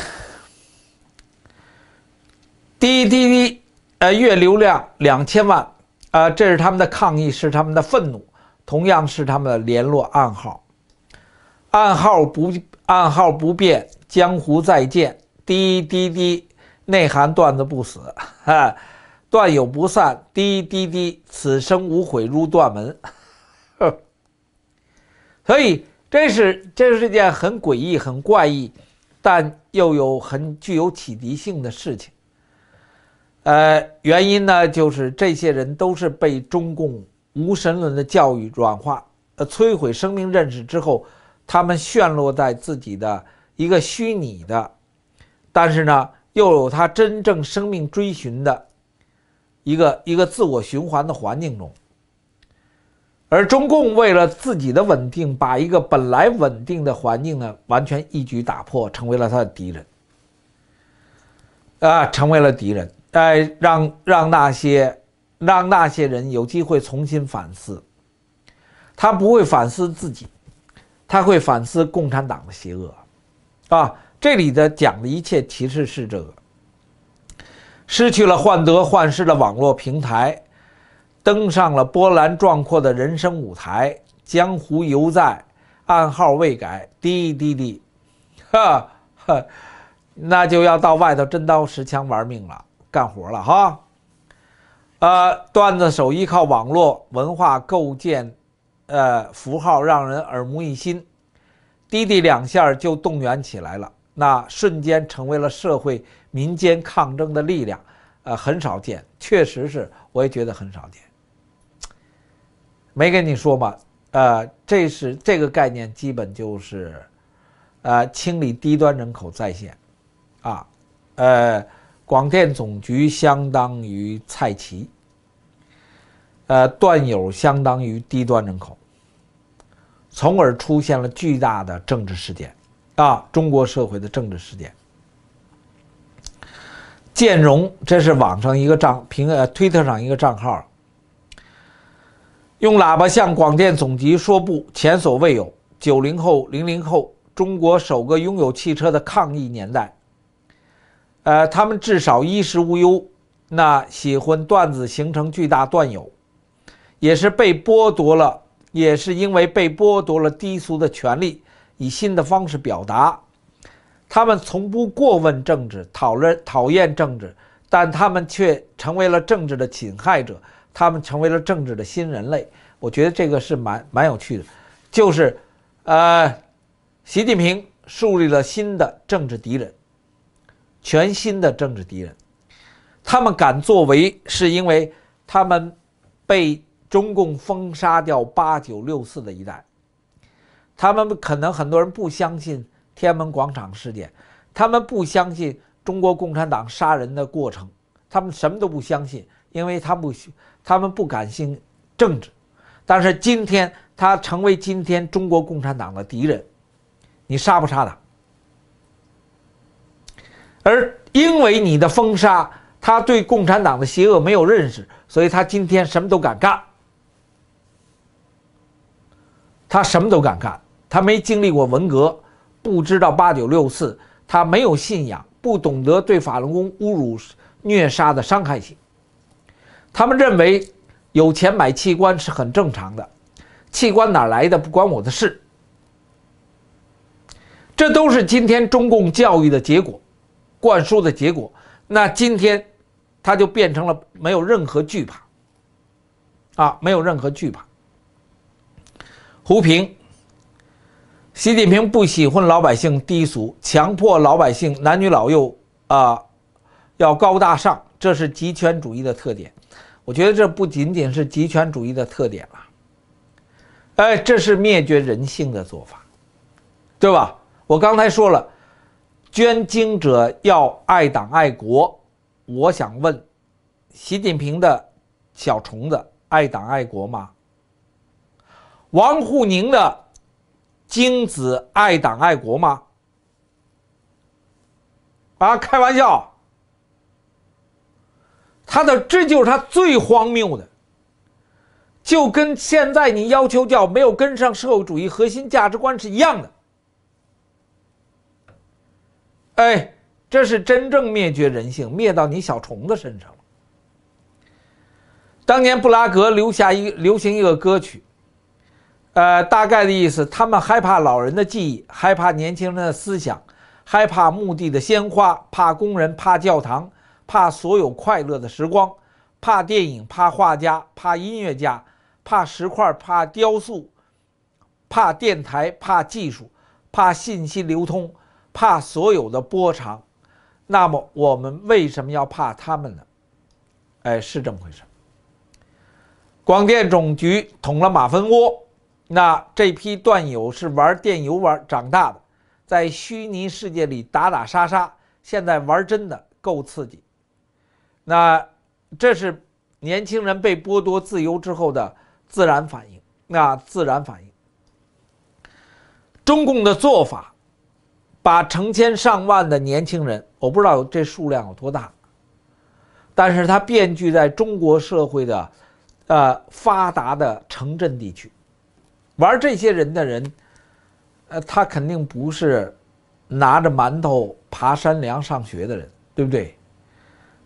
滴滴滴，呃，月流量两千万。呃，这是他们的抗议，是他们的愤怒，同样是他们的联络暗号。暗号不，暗号不变，江湖再见。滴滴滴，内涵段子不死，哈，段友不散。滴滴滴，此生无悔入段门。所以，这是，这是件很诡异、很怪异，但又有很具有启迪性的事情。呃，原因呢，就是这些人都是被中共无神论的教育软化，呃，摧毁生命认识之后，他们陷落在自己的一个虚拟的，但是呢，又有他真正生命追寻的一个一个自我循环的环境中。而中共为了自己的稳定，把一个本来稳定的环境呢，完全一举打破，成为了他的敌人。啊，成为了敌人。呃，让让那些让那些人有机会重新反思。他不会反思自己，他会反思共产党的邪恶，啊，这里的讲的一切其实是这个。失去了患得患失的网络平台，登上了波澜壮阔的人生舞台，江湖犹在，暗号未改，滴滴滴，哈哈，那就要到外头真刀实枪玩命了。干活了哈，呃，段子手依靠网络文化构建，呃，符号让人耳目一新，滴滴两下就动员起来了，那瞬间成为了社会民间抗争的力量，呃，很少见，确实是，我也觉得很少见，没跟你说吗？呃，这是这个概念，基本就是，呃，清理低端人口在线，啊，呃。广电总局相当于蔡奇，呃，段友相当于低端人口，从而出现了巨大的政治事件，啊，中国社会的政治事件。建荣，这是网上一个账平呃，推特上一个账号，用喇叭向广电总局说不，前所未有，九零后、零零后，中国首个拥有汽车的抗议年代。呃，他们至少衣食无忧，那喜欢段子，形成巨大段友，也是被剥夺了，也是因为被剥夺了低俗的权利，以新的方式表达。他们从不过问政治，讨论讨厌政治，但他们却成为了政治的侵害者，他们成为了政治的新人类。我觉得这个是蛮蛮有趣的，就是，呃，习近平树立了新的政治敌人。全新的政治敌人，他们敢作为，是因为他们被中共封杀掉八九六四的一代。他们可能很多人不相信天安门广场事件，他们不相信中国共产党杀人的过程，他们什么都不相信，因为他们他们不感兴政治。但是今天他成为今天中国共产党的敌人，你杀不杀他？而因为你的封杀，他对共产党的邪恶没有认识，所以他今天什么都敢干。他什么都敢干，他没经历过文革，不知道八九六四，他没有信仰，不懂得对法轮功侮辱、虐杀的伤害性。他们认为有钱买器官是很正常的，器官哪来的不关我的事。这都是今天中共教育的结果。灌输的结果，那今天他就变成了没有任何惧怕，啊，没有任何惧怕。胡平，习近平不喜欢老百姓低俗，强迫老百姓男女老幼啊要高大上，这是极权主义的特点。我觉得这不仅仅是极权主义的特点了，哎，这是灭绝人性的做法，对吧？我刚才说了。捐精者要爱党爱国，我想问，习近平的小虫子爱党爱国吗？王沪宁的精子爱党爱国吗？啊，开玩笑，他的这就是他最荒谬的，就跟现在你要求叫没有跟上社会主义核心价值观是一样的。哎，这是真正灭绝人性，灭到你小虫子身上了。当年布拉格留下一流行一个歌曲，呃，大概的意思，他们害怕老人的记忆，害怕年轻人的思想，害怕墓地的鲜花，怕工人，怕教堂，怕所有快乐的时光，怕电影，怕画家，怕音乐家，怕石块，怕雕塑，怕电台，怕技术，怕信息流通。怕所有的波长，那么我们为什么要怕他们呢？哎，是这么回事。广电总局捅了马蜂窝，那这批段友是玩电游玩长大的，在虚拟世界里打打杀杀，现在玩真的够刺激。那这是年轻人被剥夺自由之后的自然反应。那自然反应，中共的做法。把成千上万的年轻人，我不知道这数量有多大，但是他遍聚在中国社会的，呃发达的城镇地区，玩这些人的人，呃，他肯定不是拿着馒头爬山梁上学的人，对不对？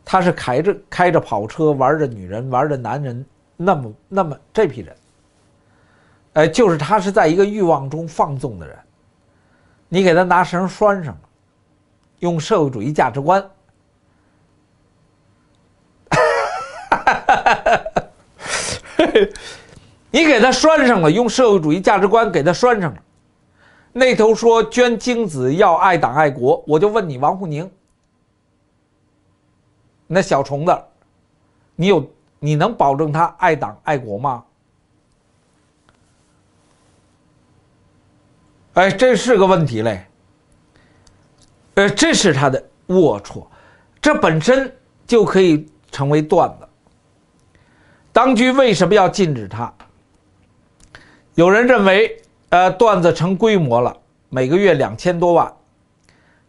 他是开着开着跑车玩着女人玩着男人那么那么这批人，呃，就是他是在一个欲望中放纵的人。你给他拿绳拴上了，用社会主义价值观，你给他拴上了，用社会主义价值观给他拴上了。那头说捐精子要爱党爱国，我就问你王沪宁，那小虫子，你有你能保证他爱党爱国吗？哎，这是个问题嘞。呃，这是他的龌龊，这本身就可以成为段子。当局为什么要禁止他？有人认为，呃，段子成规模了，每个月两千多万，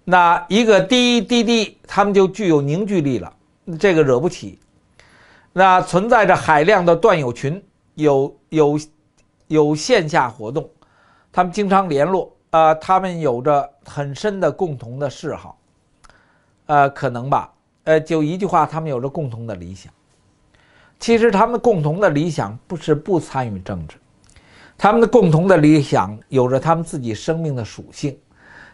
那一个滴滴滴，他们就具有凝聚力了，这个惹不起。那存在着海量的段友群，有有有线下活动。他们经常联络，啊，他们有着很深的共同的嗜好，呃，可能吧，呃，就一句话，他们有着共同的理想。其实，他们共同的理想不是不参与政治，他们的共同的理想有着他们自己生命的属性。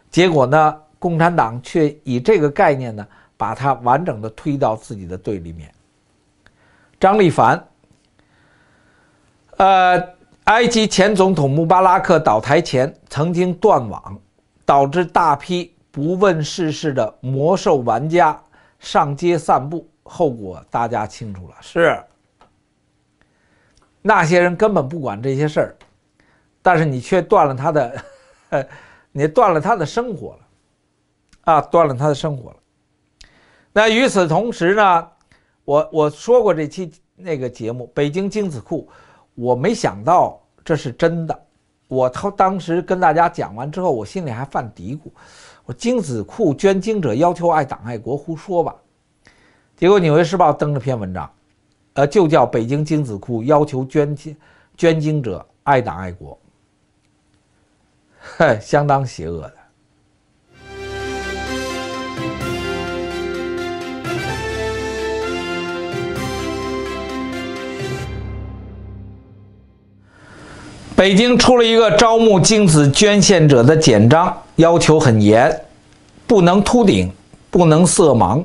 结果呢，共产党却以这个概念呢，把它完整的推到自己的对立面。张立凡，呃。埃及前总统穆巴拉克倒台前曾经断网，导致大批不问世事的魔兽玩家上街散步，后果大家清楚了。是那些人根本不管这些事儿，但是你却断了他的，你断了他的生活了，啊，断了他的生活了。那与此同时呢，我我说过这期那个节目《北京精子库》。我没想到这是真的，我他当时跟大家讲完之后，我心里还犯嘀咕，我精子库捐精者要求爱党爱国，胡说吧？结果《纽约时报》登了篇文章，呃，就叫《北京精子库要求捐精捐精者爱党爱国》，哼，相当邪恶的。北京出了一个招募精子捐献者的简章，要求很严，不能秃顶，不能色盲。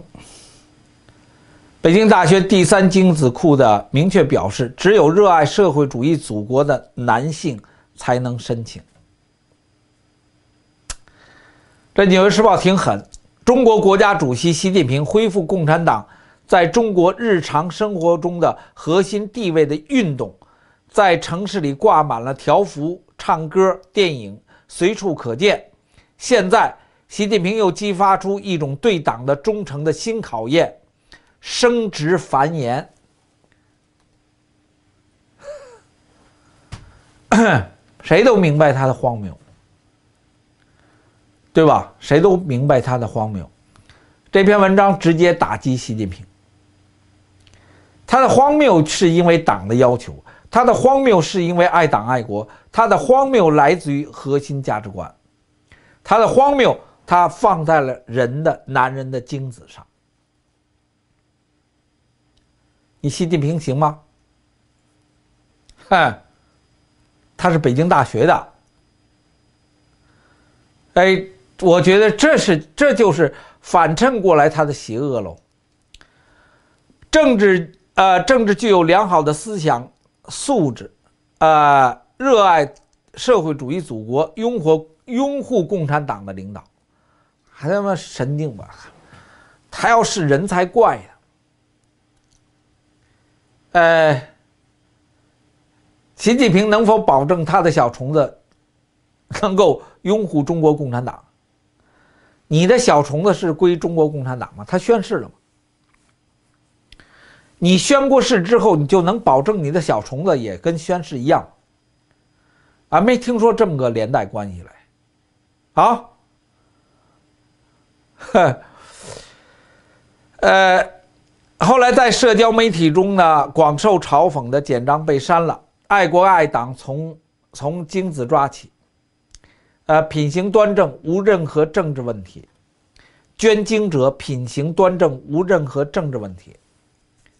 北京大学第三精子库的明确表示，只有热爱社会主义祖国的男性才能申请。这《纽约时报》挺狠，中国国家主席习近平恢复共产党在中国日常生活中的核心地位的运动。在城市里挂满了条幅，唱歌、电影随处可见。现在，习近平又激发出一种对党的忠诚的新考验，升职繁衍，谁都明白他的荒谬，对吧？谁都明白他的荒谬。这篇文章直接打击习近平，他的荒谬是因为党的要求。他的荒谬是因为爱党爱国，他的荒谬来自于核心价值观，他的荒谬他放在了人的男人的精子上。你习近平行吗？哼，他是北京大学的。哎，我觉得这是这就是反衬过来他的邪恶喽。政治呃，政治具有良好的思想。素质，呃，热爱社会主义祖国，拥护拥护共产党的领导，还他妈神经吧？他要是人才怪呀。呃，习近平能否保证他的小虫子能够拥护中国共产党？你的小虫子是归中国共产党吗？他宣誓了吗？你宣过誓之后，你就能保证你的小虫子也跟宣誓一样。啊，没听说这么个连带关系嘞。好，呵，呃，后来在社交媒体中呢，广受嘲讽的简章被删了。爱国爱党，从从精子抓起。呃，品行端正，无任何政治问题。捐精者品行端正，无任何政治问题。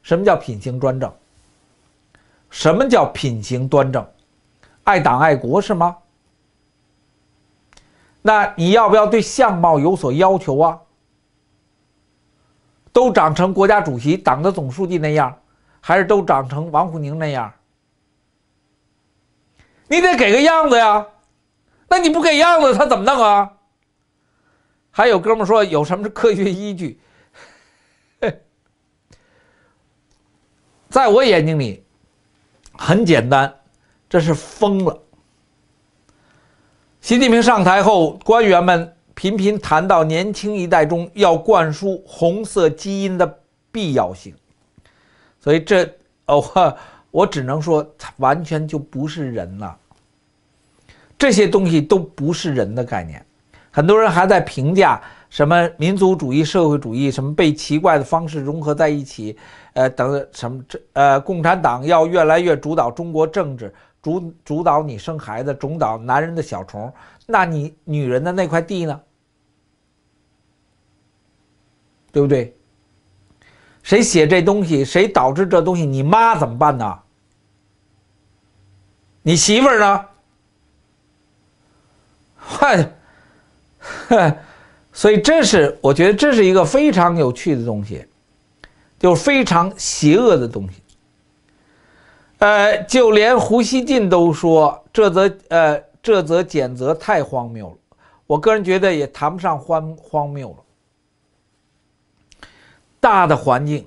什么叫品行端正？什么叫品行端正？爱党爱国是吗？那你要不要对相貌有所要求啊？都长成国家主席、党的总书记那样，还是都长成王沪宁那样？你得给个样子呀！那你不给样子，他怎么弄啊？还有哥们说，有什么是科学依据？在我眼睛里，很简单，这是疯了。习近平上台后，官员们频频谈到年轻一代中要灌输红色基因的必要性，所以这哦，我我只能说，完全就不是人了。这些东西都不是人的概念。很多人还在评价什么民族主义、社会主义，什么被奇怪的方式融合在一起。呃，等什么？这呃，共产党要越来越主导中国政治，主主导你生孩子，主导男人的小虫，那你女人的那块地呢？对不对？谁写这东西，谁导致这东西？你妈怎么办呢？你媳妇呢？嗨，所以这是我觉得这是一个非常有趣的东西。就非常邪恶的东西，呃，就连胡锡进都说这则呃这则谴责太荒谬了。我个人觉得也谈不上荒荒谬了。大的环境，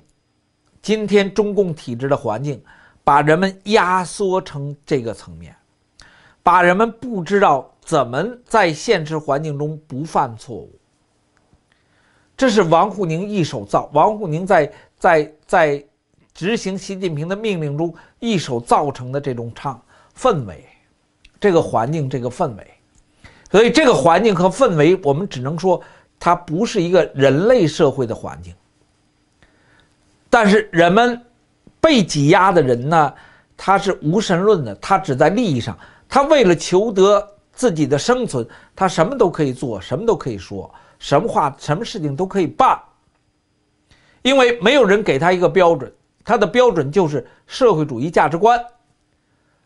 今天中共体制的环境，把人们压缩成这个层面，把人们不知道怎么在现实环境中不犯错误。这是王沪宁一手造，王沪宁在。在在执行习近平的命令中一手造成的这种场氛围，这个环境这个氛围，所以这个环境和氛围，我们只能说它不是一个人类社会的环境。但是人们被挤压的人呢，他是无神论的，他只在利益上，他为了求得自己的生存，他什么都可以做，什么都可以说，什么话，什么事情都可以办。因为没有人给他一个标准，他的标准就是社会主义价值观，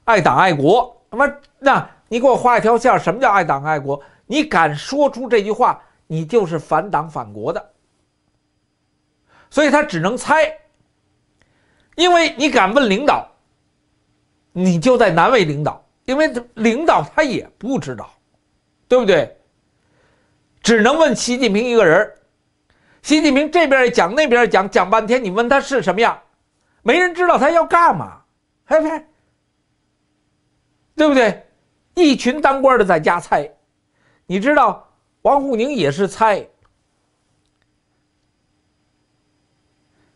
爱党爱国。那么，那你给我画一条线什么叫爱党爱国？你敢说出这句话，你就是反党反国的。所以他只能猜，因为你敢问领导，你就在难为领导，因为领导他也不知道，对不对？只能问习近平一个人习近平这边讲，那边讲，讲半天，你问他是什么样，没人知道他要干嘛，嘿嘿，对不对？一群当官的在家猜，你知道王沪宁也是猜。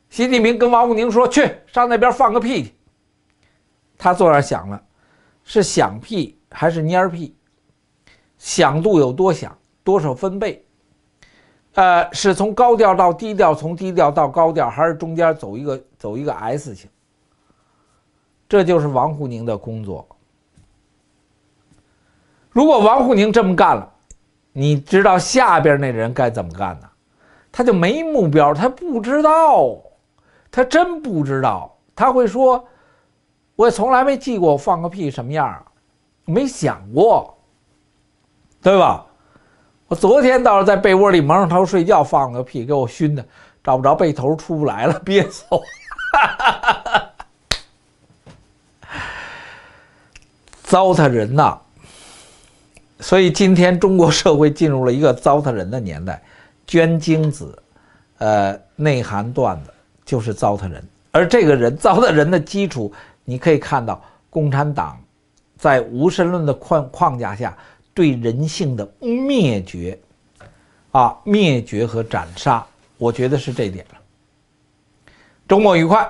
习近平跟王沪宁说：“去上那边放个屁去。”他坐那想了，是响屁还是蔫屁？响度有多响？多少分贝？呃，是从高调到低调，从低调到高调，还是中间走一个走一个 S 型？这就是王沪宁的工作。如果王沪宁这么干了，你知道下边那人该怎么干呢？他就没目标，他不知道，他真不知道。他会说：“我从来没记过放个屁什么样，没想过，对吧？”昨天倒是在被窝里蒙着头睡觉，放了个屁给我熏的，找不着被头出不来了，憋死！糟蹋人呐！所以今天中国社会进入了一个糟蹋人的年代，捐精子，呃，内涵段子就是糟蹋人，而这个人糟蹋人的基础，你可以看到共产党在无神论的框框架下。对人性的灭绝，啊，灭绝和斩杀，我觉得是这点了。周末愉快。